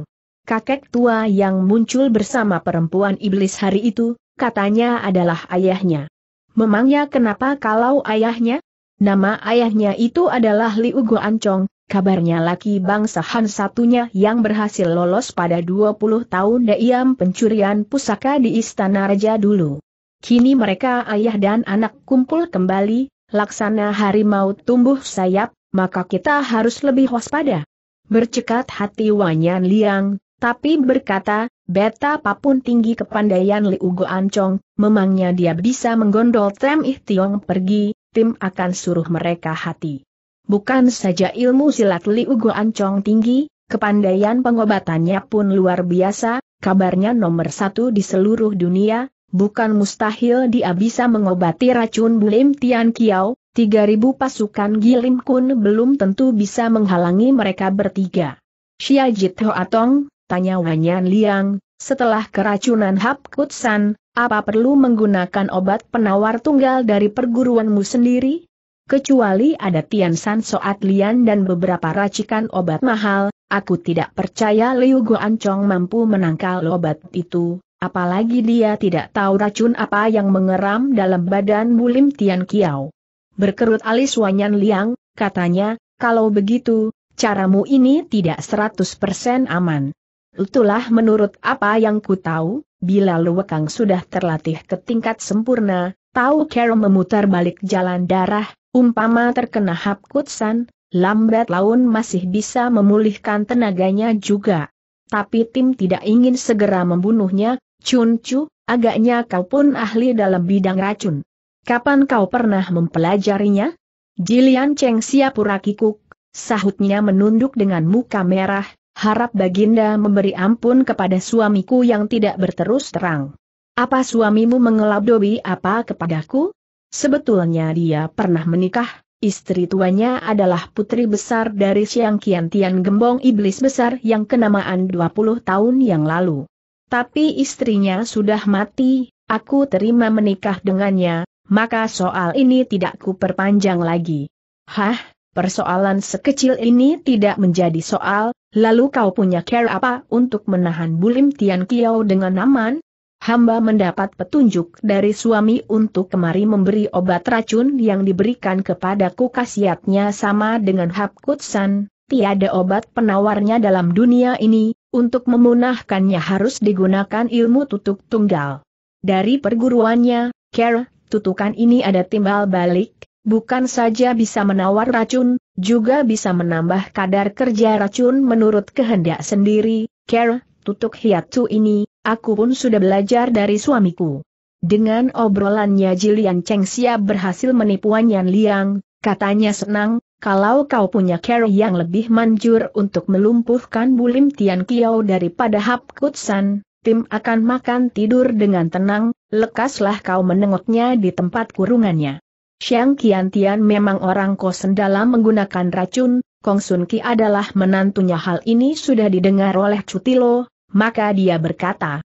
Kakek tua yang muncul bersama perempuan iblis hari itu, katanya adalah ayahnya. Memangnya kenapa kalau ayahnya? Nama ayahnya itu adalah Liu Ancong. kabarnya laki bangsa Han satunya yang berhasil lolos pada 20 tahun daiam pencurian pusaka di Istana Raja dulu. Kini mereka ayah dan anak kumpul kembali, laksana harimau tumbuh sayap, maka kita harus lebih waspada. Bercekat hati Wanyan Liang, tapi berkata, beta betapapun tinggi kepandaian Liu Ancong, memangnya dia bisa menggondol Tem Ih Tiong pergi, Tim akan suruh mereka hati. Bukan saja ilmu silat Liu Ancong tinggi, kepandaian pengobatannya pun luar biasa, kabarnya nomor satu di seluruh dunia, bukan mustahil dia bisa mengobati racun Bulim Tian Kiao, 3000 pasukan Gilim Kun belum tentu bisa menghalangi mereka bertiga. Xia Jit Atong, tanya Wanyan Liang, setelah keracunan Hap Kutsan, apa perlu menggunakan obat penawar tunggal dari perguruanmu sendiri? Kecuali ada Tian San Soat Lian dan beberapa racikan obat mahal, aku tidak percaya Liu Guancong mampu menangkal obat itu, Apalagi dia tidak tahu racun apa yang mengeram dalam badan Bulim Tian Kiao. Berkerut alis Wanyan Liang, katanya, kalau begitu, caramu ini tidak 100% aman. Itulah menurut apa yang ku tahu, bila Luwekang sudah terlatih ke tingkat sempurna, tahu Carol memutar balik jalan darah, umpama terkena hap kutsan, lambat laun masih bisa memulihkan tenaganya juga tapi tim tidak ingin segera membunuhnya Chun Chu, agaknya kau pun ahli dalam bidang racun. Kapan kau pernah mempelajarinya? Jilian Cheng Siapura kikuk, sahutnya menunduk dengan muka merah, harap Baginda memberi ampun kepada suamiku yang tidak berterus terang. Apa suamimu mengelabdobi apa kepadaku? Sebetulnya dia pernah menikah, istri tuanya adalah putri besar dari Siang Kian Tian Gembong Iblis Besar yang kenamaan 20 tahun yang lalu. Tapi istrinya sudah mati, aku terima menikah dengannya, maka soal ini tidak kuperpanjang lagi. Hah, persoalan sekecil ini tidak menjadi soal, lalu kau punya care apa untuk menahan Bulim Tian Kiao dengan aman? Hamba mendapat petunjuk dari suami untuk kemari memberi obat racun yang diberikan kepadaku kasiatnya sama dengan Kutsan, tiada obat penawarnya dalam dunia ini, untuk memunahkannya harus digunakan ilmu tutuk tunggal. Dari perguruannya, Kerr, tutukan ini ada timbal balik, bukan saja bisa menawar racun, juga bisa menambah kadar kerja racun menurut kehendak sendiri, Kerr, tutuk hiatu ini, aku pun sudah belajar dari suamiku. Dengan obrolannya Jilian Cheng Xia berhasil menipu Yan Liang, katanya senang, kalau kau punya cara yang lebih manjur untuk melumpuhkan Bulim Tian Kiao daripada Hap Kutsan, tim akan makan tidur dengan tenang, lekaslah kau menengoknya di tempat kurungannya. Xiang Qian Tian memang orang kosen dalam menggunakan racun, Kong Sun Ki adalah menantunya hal ini sudah didengar oleh Cutilo, maka dia berkata.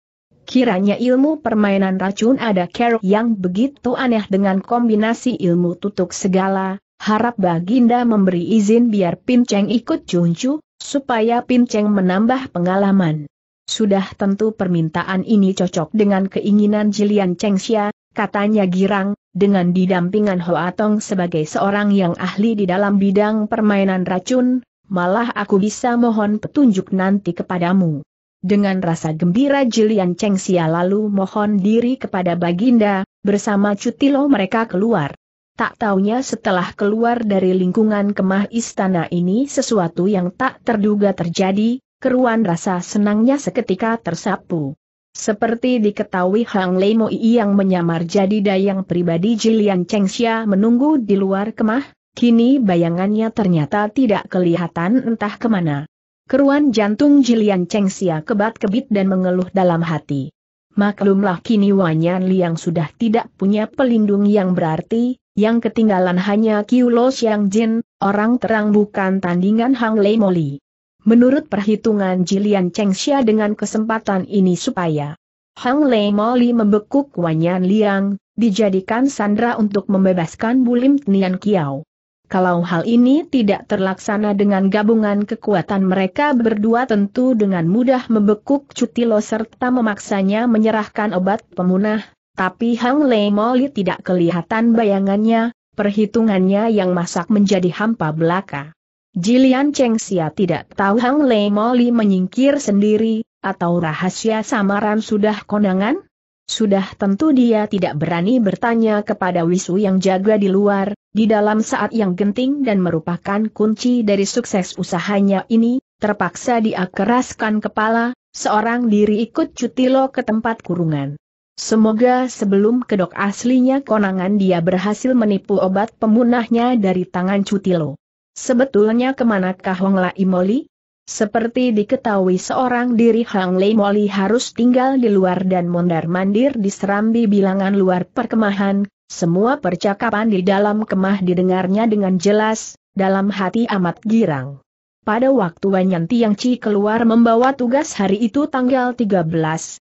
Kiranya ilmu permainan racun ada cara yang begitu aneh dengan kombinasi ilmu tutup segala, harap Baginda memberi izin biar Pinceng ikut Cuncu, supaya Pinceng menambah pengalaman. Sudah tentu permintaan ini cocok dengan keinginan Jilian Chengxia, katanya girang, dengan didampingan Hoa Tong sebagai seorang yang ahli di dalam bidang permainan racun, malah aku bisa mohon petunjuk nanti kepadamu. Dengan rasa gembira Jilian Chengxia lalu mohon diri kepada Baginda, bersama Cutilo mereka keluar. Tak taunya setelah keluar dari lingkungan kemah istana ini sesuatu yang tak terduga terjadi, keruan rasa senangnya seketika tersapu. Seperti diketahui Hang Lemo yang menyamar jadi dayang pribadi Jilian Chengxia menunggu di luar kemah, kini bayangannya ternyata tidak kelihatan entah kemana. Keruan jantung Jilian Chengxia kebat-kebit dan mengeluh dalam hati. Maklumlah kini Wanyan Liang sudah tidak punya pelindung yang berarti, yang ketinggalan hanya Qiu Lo Xiang Jin, orang terang bukan tandingan Hang Lei Moli. Menurut perhitungan Jilian Xia dengan kesempatan ini supaya Hang Lei Moli membekuk Wanyan Liang, dijadikan sandra untuk membebaskan Bulim Nian Kiao. Kalau hal ini tidak terlaksana dengan gabungan kekuatan mereka berdua tentu dengan mudah membekuk Cutilo serta memaksanya menyerahkan obat pemunah, tapi Hang Lei Moli tidak kelihatan bayangannya, perhitungannya yang masak menjadi hampa belaka. Jilian Xia tidak tahu Hang Lei Moli menyingkir sendiri, atau rahasia samaran sudah konangan? Sudah tentu dia tidak berani bertanya kepada Wisu yang jaga di luar, di dalam saat yang genting dan merupakan kunci dari sukses usahanya ini, terpaksa dia keraskan kepala, seorang diri ikut cuti lo ke tempat kurungan. Semoga sebelum kedok aslinya konangan dia berhasil menipu obat pemunahnya dari tangan Cutilo. Sebetulnya kemanakah Hong Lai Moli? Seperti diketahui seorang diri Hong Lai Moli harus tinggal di luar dan mondar-mandir di serambi bilangan luar perkemahan, semua percakapan di dalam kemah didengarnya dengan jelas, dalam hati amat girang. Pada waktu Yang Cik keluar membawa tugas hari itu tanggal 13,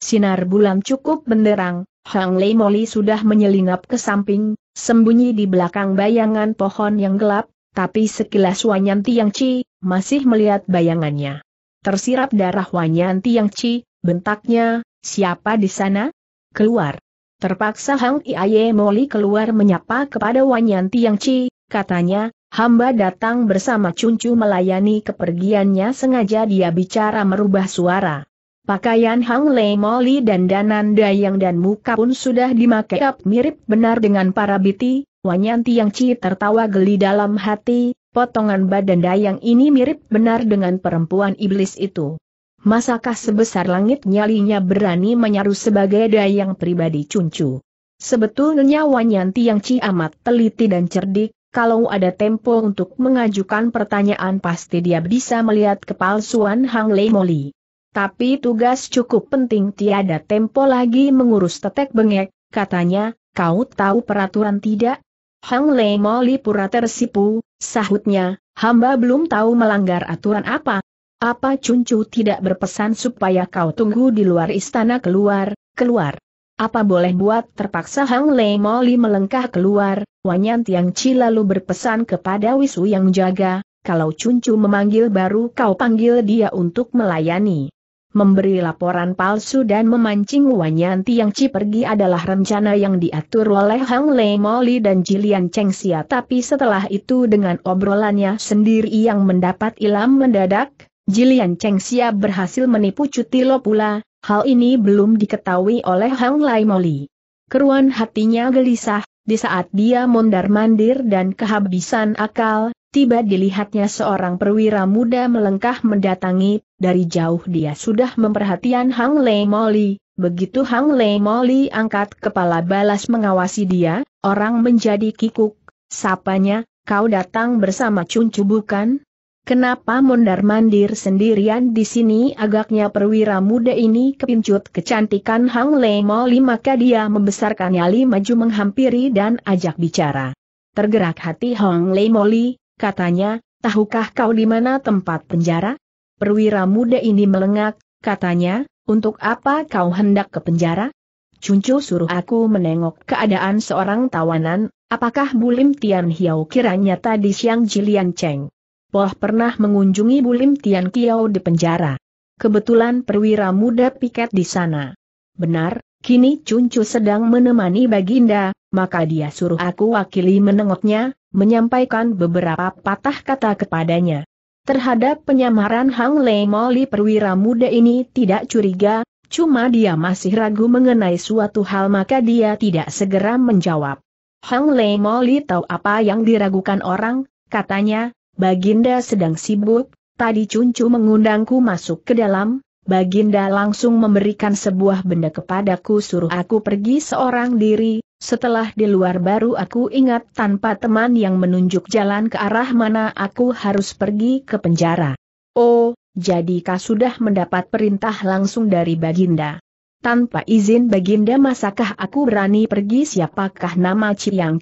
Sinar bulan cukup benderang, Hang Lei Moli sudah menyelinap ke samping, sembunyi di belakang bayangan pohon yang gelap, tapi sekilas Wanyan Tiang Chi, masih melihat bayangannya. Tersirap darah Wanyan Tiang Chi, bentaknya, siapa di sana? Keluar. Terpaksa Hang Iaye Moli keluar menyapa kepada Wanyan Tiang Chi, katanya, hamba datang bersama Cuncu melayani kepergiannya sengaja dia bicara merubah suara. Pakaian Hang Lei Moli dan Danan Dayang dan muka pun sudah dimakai up mirip benar dengan para biti, Wanyan yang Ci tertawa geli dalam hati, potongan badan Dayang ini mirip benar dengan perempuan iblis itu. Masakah sebesar langit nyalinya berani menyaru sebagai Dayang pribadi cuncu? Sebetulnya Wanyan yang Ci amat teliti dan cerdik, kalau ada tempo untuk mengajukan pertanyaan pasti dia bisa melihat kepalsuan Hang Lei Moli. Tapi tugas cukup penting tiada tempo lagi mengurus tetek bengek, katanya, kau tahu peraturan tidak? Hang Lei Moli pura tersipu, sahutnya, hamba belum tahu melanggar aturan apa. Apa Cuncu tidak berpesan supaya kau tunggu di luar istana keluar, keluar. Apa boleh buat terpaksa Hang Lei Moli melengkah keluar, Wanyan Tiang Chi lalu berpesan kepada Wisu yang jaga, kalau Cuncu memanggil baru kau panggil dia untuk melayani memberi laporan palsu dan memancing yang yang pergi adalah rencana yang diatur oleh Hang Lei Moli dan Jilian Xia tapi setelah itu dengan obrolannya sendiri yang mendapat ilham mendadak, Jilian Xia berhasil menipu lo pula, hal ini belum diketahui oleh Hang Lei Moli. Keruan hatinya gelisah, di saat dia mondar-mandir dan kehabisan akal, tiba dilihatnya seorang perwira muda melengkah mendatangi, dari jauh dia sudah memperhatian Hang Lei Moli, begitu Hang Lei Moli angkat kepala balas mengawasi dia, orang menjadi kikuk, sapanya, kau datang bersama Cuncu bukan? Kenapa mondar-mandir sendirian di sini agaknya perwira muda ini kepincut kecantikan Hang Lei Moli maka dia membesarkan nyali maju menghampiri dan ajak bicara. Tergerak hati Hang Lei Moli, katanya, tahukah kau di mana tempat penjara? Perwira muda ini melengak, katanya, untuk apa kau hendak ke penjara? Cuncu suruh aku menengok keadaan seorang tawanan, apakah Bulim Tian Hiao kiranya tadi siang Jilian Cheng? Poh pernah mengunjungi Bulim Tian Kiao di penjara. Kebetulan perwira muda piket di sana. Benar, kini Cuncu sedang menemani Baginda, maka dia suruh aku wakili menengoknya, menyampaikan beberapa patah kata kepadanya. Terhadap penyamaran Hang Lei Moli perwira muda ini tidak curiga, cuma dia masih ragu mengenai suatu hal maka dia tidak segera menjawab. Hang Lei Moli tahu apa yang diragukan orang, katanya, Baginda sedang sibuk, tadi Cuncu mengundangku masuk ke dalam, Baginda langsung memberikan sebuah benda kepadaku suruh aku pergi seorang diri, setelah di luar baru aku ingat tanpa teman yang menunjuk jalan ke arah mana aku harus pergi ke penjara. Oh, jadi kau sudah mendapat perintah langsung dari Baginda. Tanpa izin Baginda masakah aku berani pergi siapakah nama Ciang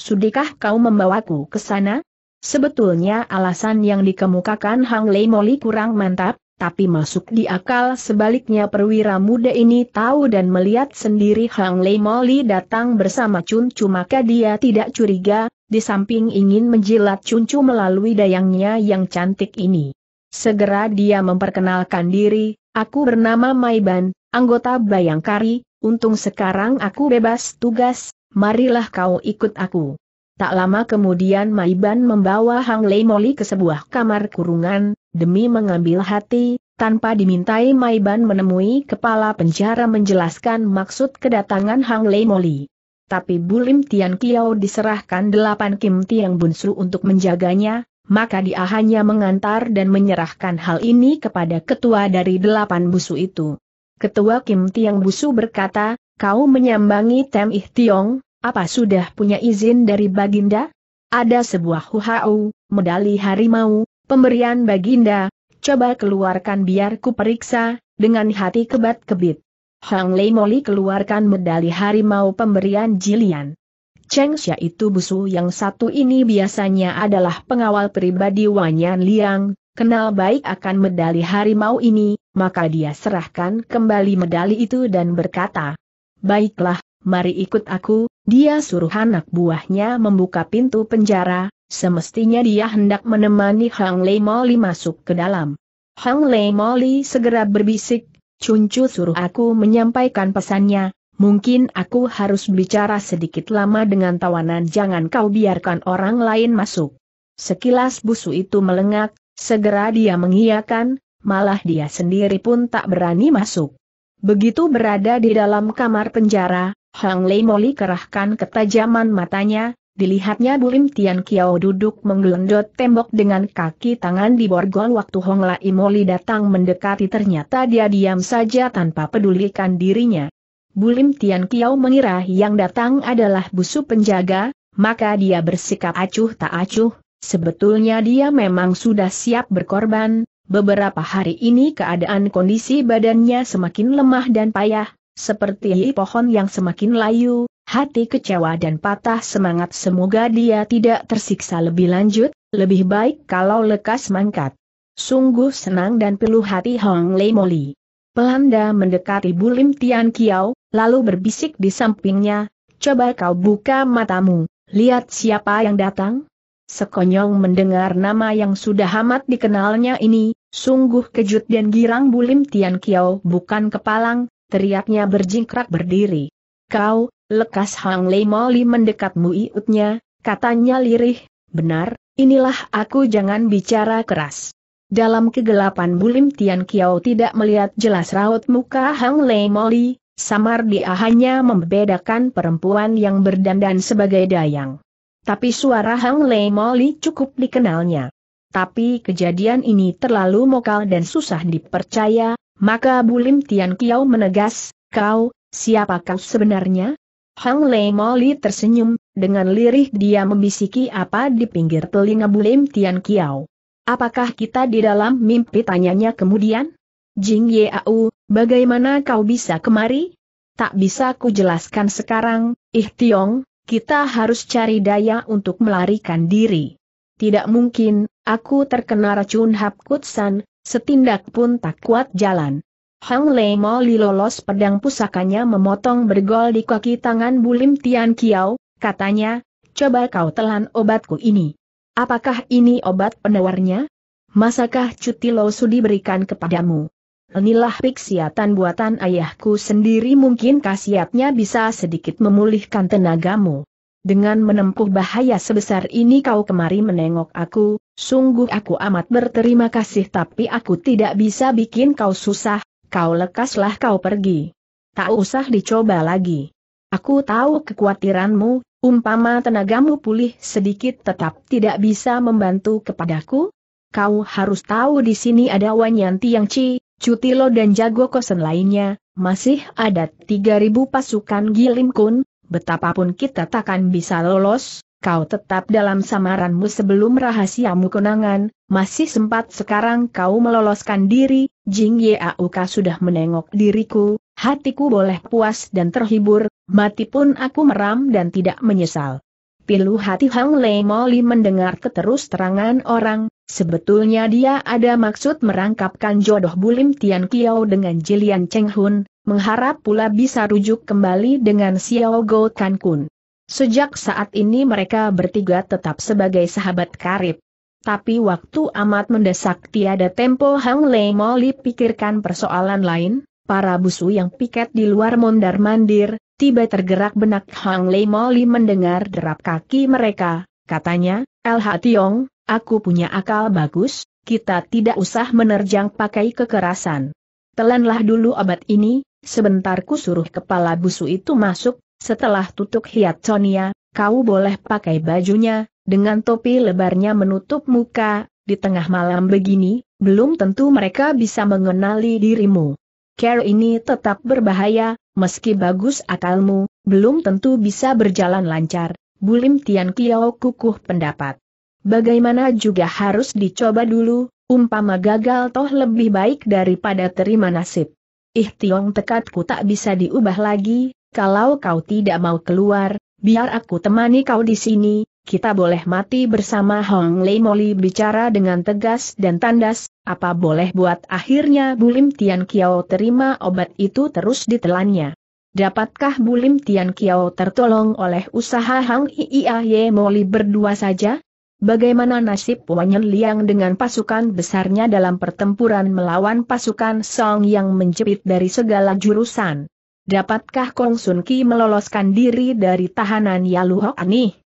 sudikah kau membawaku ke sana? Sebetulnya alasan yang dikemukakan Hang Lei Moli kurang mantap, tapi masuk di akal sebaliknya perwira muda ini tahu dan melihat sendiri Hang Lei Moli datang bersama Chun cuma maka dia tidak curiga, di samping ingin menjilat Chun Chu melalui dayangnya yang cantik ini. Segera dia memperkenalkan diri, aku bernama Maiban, anggota Bayangkari, untung sekarang aku bebas tugas, marilah kau ikut aku. Tak lama kemudian Maiban membawa Hang Lei Moli ke sebuah kamar kurungan, demi mengambil hati, tanpa dimintai Maiban menemui kepala penjara menjelaskan maksud kedatangan Hang Lei Moli. Tapi Bulim Tian Kiao diserahkan delapan Kim Tiang Bunsu untuk menjaganya, maka dia hanya mengantar dan menyerahkan hal ini kepada ketua dari delapan busu itu. Ketua Kim Tiang Busu berkata, kau menyambangi Tem Ih Tiong, apa sudah punya izin dari Baginda? Ada sebuah huhau, medali harimau, Pemberian Baginda, coba keluarkan biar ku periksa, dengan hati kebat-kebit. Hang Lei Moli keluarkan medali harimau pemberian Jilian. Cheng Xia itu busu yang satu ini biasanya adalah pengawal pribadi Wanyan Liang, kenal baik akan medali harimau ini, maka dia serahkan kembali medali itu dan berkata, Baiklah, mari ikut aku, dia suruh anak buahnya membuka pintu penjara, semestinya dia hendak menemani Hang Lei Moli masuk ke dalam. Hang Lei Moli segera berbisik, Cuncu suruh aku menyampaikan pesannya, mungkin aku harus bicara sedikit lama dengan tawanan jangan kau biarkan orang lain masuk. Sekilas busu itu melengak, segera dia mengiyakan, malah dia sendiri pun tak berani masuk. Begitu berada di dalam kamar penjara, Hang Lei Moli kerahkan ketajaman matanya, Dilihatnya Bulim Tian Kiao duduk menggelendot tembok dengan kaki tangan di borgol waktu Hong Lai Imoli datang mendekati ternyata dia diam saja tanpa pedulikan dirinya. Bulim Tian Kiao mengira yang datang adalah busu penjaga, maka dia bersikap acuh tak acuh, sebetulnya dia memang sudah siap berkorban, beberapa hari ini keadaan kondisi badannya semakin lemah dan payah, seperti pohon yang semakin layu, Hati kecewa dan patah semangat semoga dia tidak tersiksa lebih lanjut, lebih baik kalau lekas mangkat. Sungguh senang dan pilu hati Hong Lei Moli. Pelanda mendekati Bulim Tian Kiao, lalu berbisik di sampingnya, coba kau buka matamu, lihat siapa yang datang. Sekonyong mendengar nama yang sudah amat dikenalnya ini, sungguh kejut dan girang Bulim Tian Kiao bukan kepalang, teriaknya berjingkrak berdiri. Kau, Lekas Hang Lei Moli mendekat muiutnya, katanya lirih, benar, inilah aku jangan bicara keras. Dalam kegelapan bulim Tian Kiao tidak melihat jelas raut muka Hang Lei Moli, samar dia hanya membedakan perempuan yang berdandan sebagai dayang. Tapi suara Hang Lei Moli cukup dikenalnya. Tapi kejadian ini terlalu mokal dan susah dipercaya, maka Bulim Tian Kiao menegas, kau, siapa kau sebenarnya? Hang Lei Moli tersenyum, dengan lirih dia membisiki apa di pinggir telinga Bulim Tian Kiao. Apakah kita di dalam mimpi tanyanya kemudian? Jing Yeau, bagaimana kau bisa kemari? Tak bisa ku jelaskan sekarang, Ih Tiong, kita harus cari daya untuk melarikan diri. Tidak mungkin, aku terkena racun Kutsan, setindak pun tak kuat jalan. Hang Lei Mo lolos pedang pusakanya memotong bergol di kaki tangan Bulim Tian Kiao, katanya, coba kau telan obatku ini. Apakah ini obat penawarnya? Masakah cuti sudi berikan kepadamu? Inilah piksiatan buatan ayahku sendiri mungkin khasiatnya bisa sedikit memulihkan tenagamu. Dengan menempuh bahaya sebesar ini kau kemari menengok aku, sungguh aku amat berterima kasih tapi aku tidak bisa bikin kau susah, kau lekaslah kau pergi. Tak usah dicoba lagi. Aku tahu kekhawatiranmu, umpama tenagamu pulih sedikit tetap tidak bisa membantu kepadaku. Kau harus tahu di sini ada Wanyanti yang Ci, Cutilo dan Jago Kosen lainnya, masih ada 3000 pasukan Gilim Kun, betapapun kita takkan bisa lolos, kau tetap dalam samaranmu sebelum rahasiamu kenangan, masih sempat sekarang kau meloloskan diri, Jing Yeauka sudah menengok diriku, hatiku boleh puas dan terhibur, mati pun aku meram dan tidak menyesal. Pilu hati Hang Lei Moli mendengar keterus terangan orang, sebetulnya dia ada maksud merangkapkan jodoh Bulim Tian Kiao dengan Jilian Cheng Hun, mengharap pula bisa rujuk kembali dengan Xiao Go Kan Kun. Sejak saat ini mereka bertiga tetap sebagai sahabat karib, tapi waktu amat mendesak tiada tempo Hang Lei Moli pikirkan persoalan lain, para busu yang piket di luar mondar-mandir, tiba tergerak benak Hang Lei Moli mendengar derap kaki mereka, katanya, LH Tiong, aku punya akal bagus, kita tidak usah menerjang pakai kekerasan. Telanlah dulu obat ini, sebentar ku suruh kepala busu itu masuk, setelah tutup hiat Sonia, kau boleh pakai bajunya, dengan topi lebarnya menutup muka, di tengah malam begini, belum tentu mereka bisa mengenali dirimu. Care ini tetap berbahaya, meski bagus akalmu, belum tentu bisa berjalan lancar, Bulim Tian Kiao kukuh pendapat. Bagaimana juga harus dicoba dulu, umpama gagal toh lebih baik daripada terima nasib. Tiong tekadku tak bisa diubah lagi, kalau kau tidak mau keluar, biar aku temani kau di sini, kita boleh mati bersama Hong Lei Moli bicara dengan tegas dan tandas, apa boleh buat akhirnya Bulim Tian Kiao terima obat itu terus ditelannya. Dapatkah Bulim Tian Kiao tertolong oleh usaha Hang Ia Ye Moli berdua saja? Bagaimana nasib Wanyan Liang dengan pasukan besarnya dalam pertempuran melawan pasukan Song yang menjepit dari segala jurusan? Dapatkah Kong Sun Ki meloloskan diri dari tahanan Yalu Anih?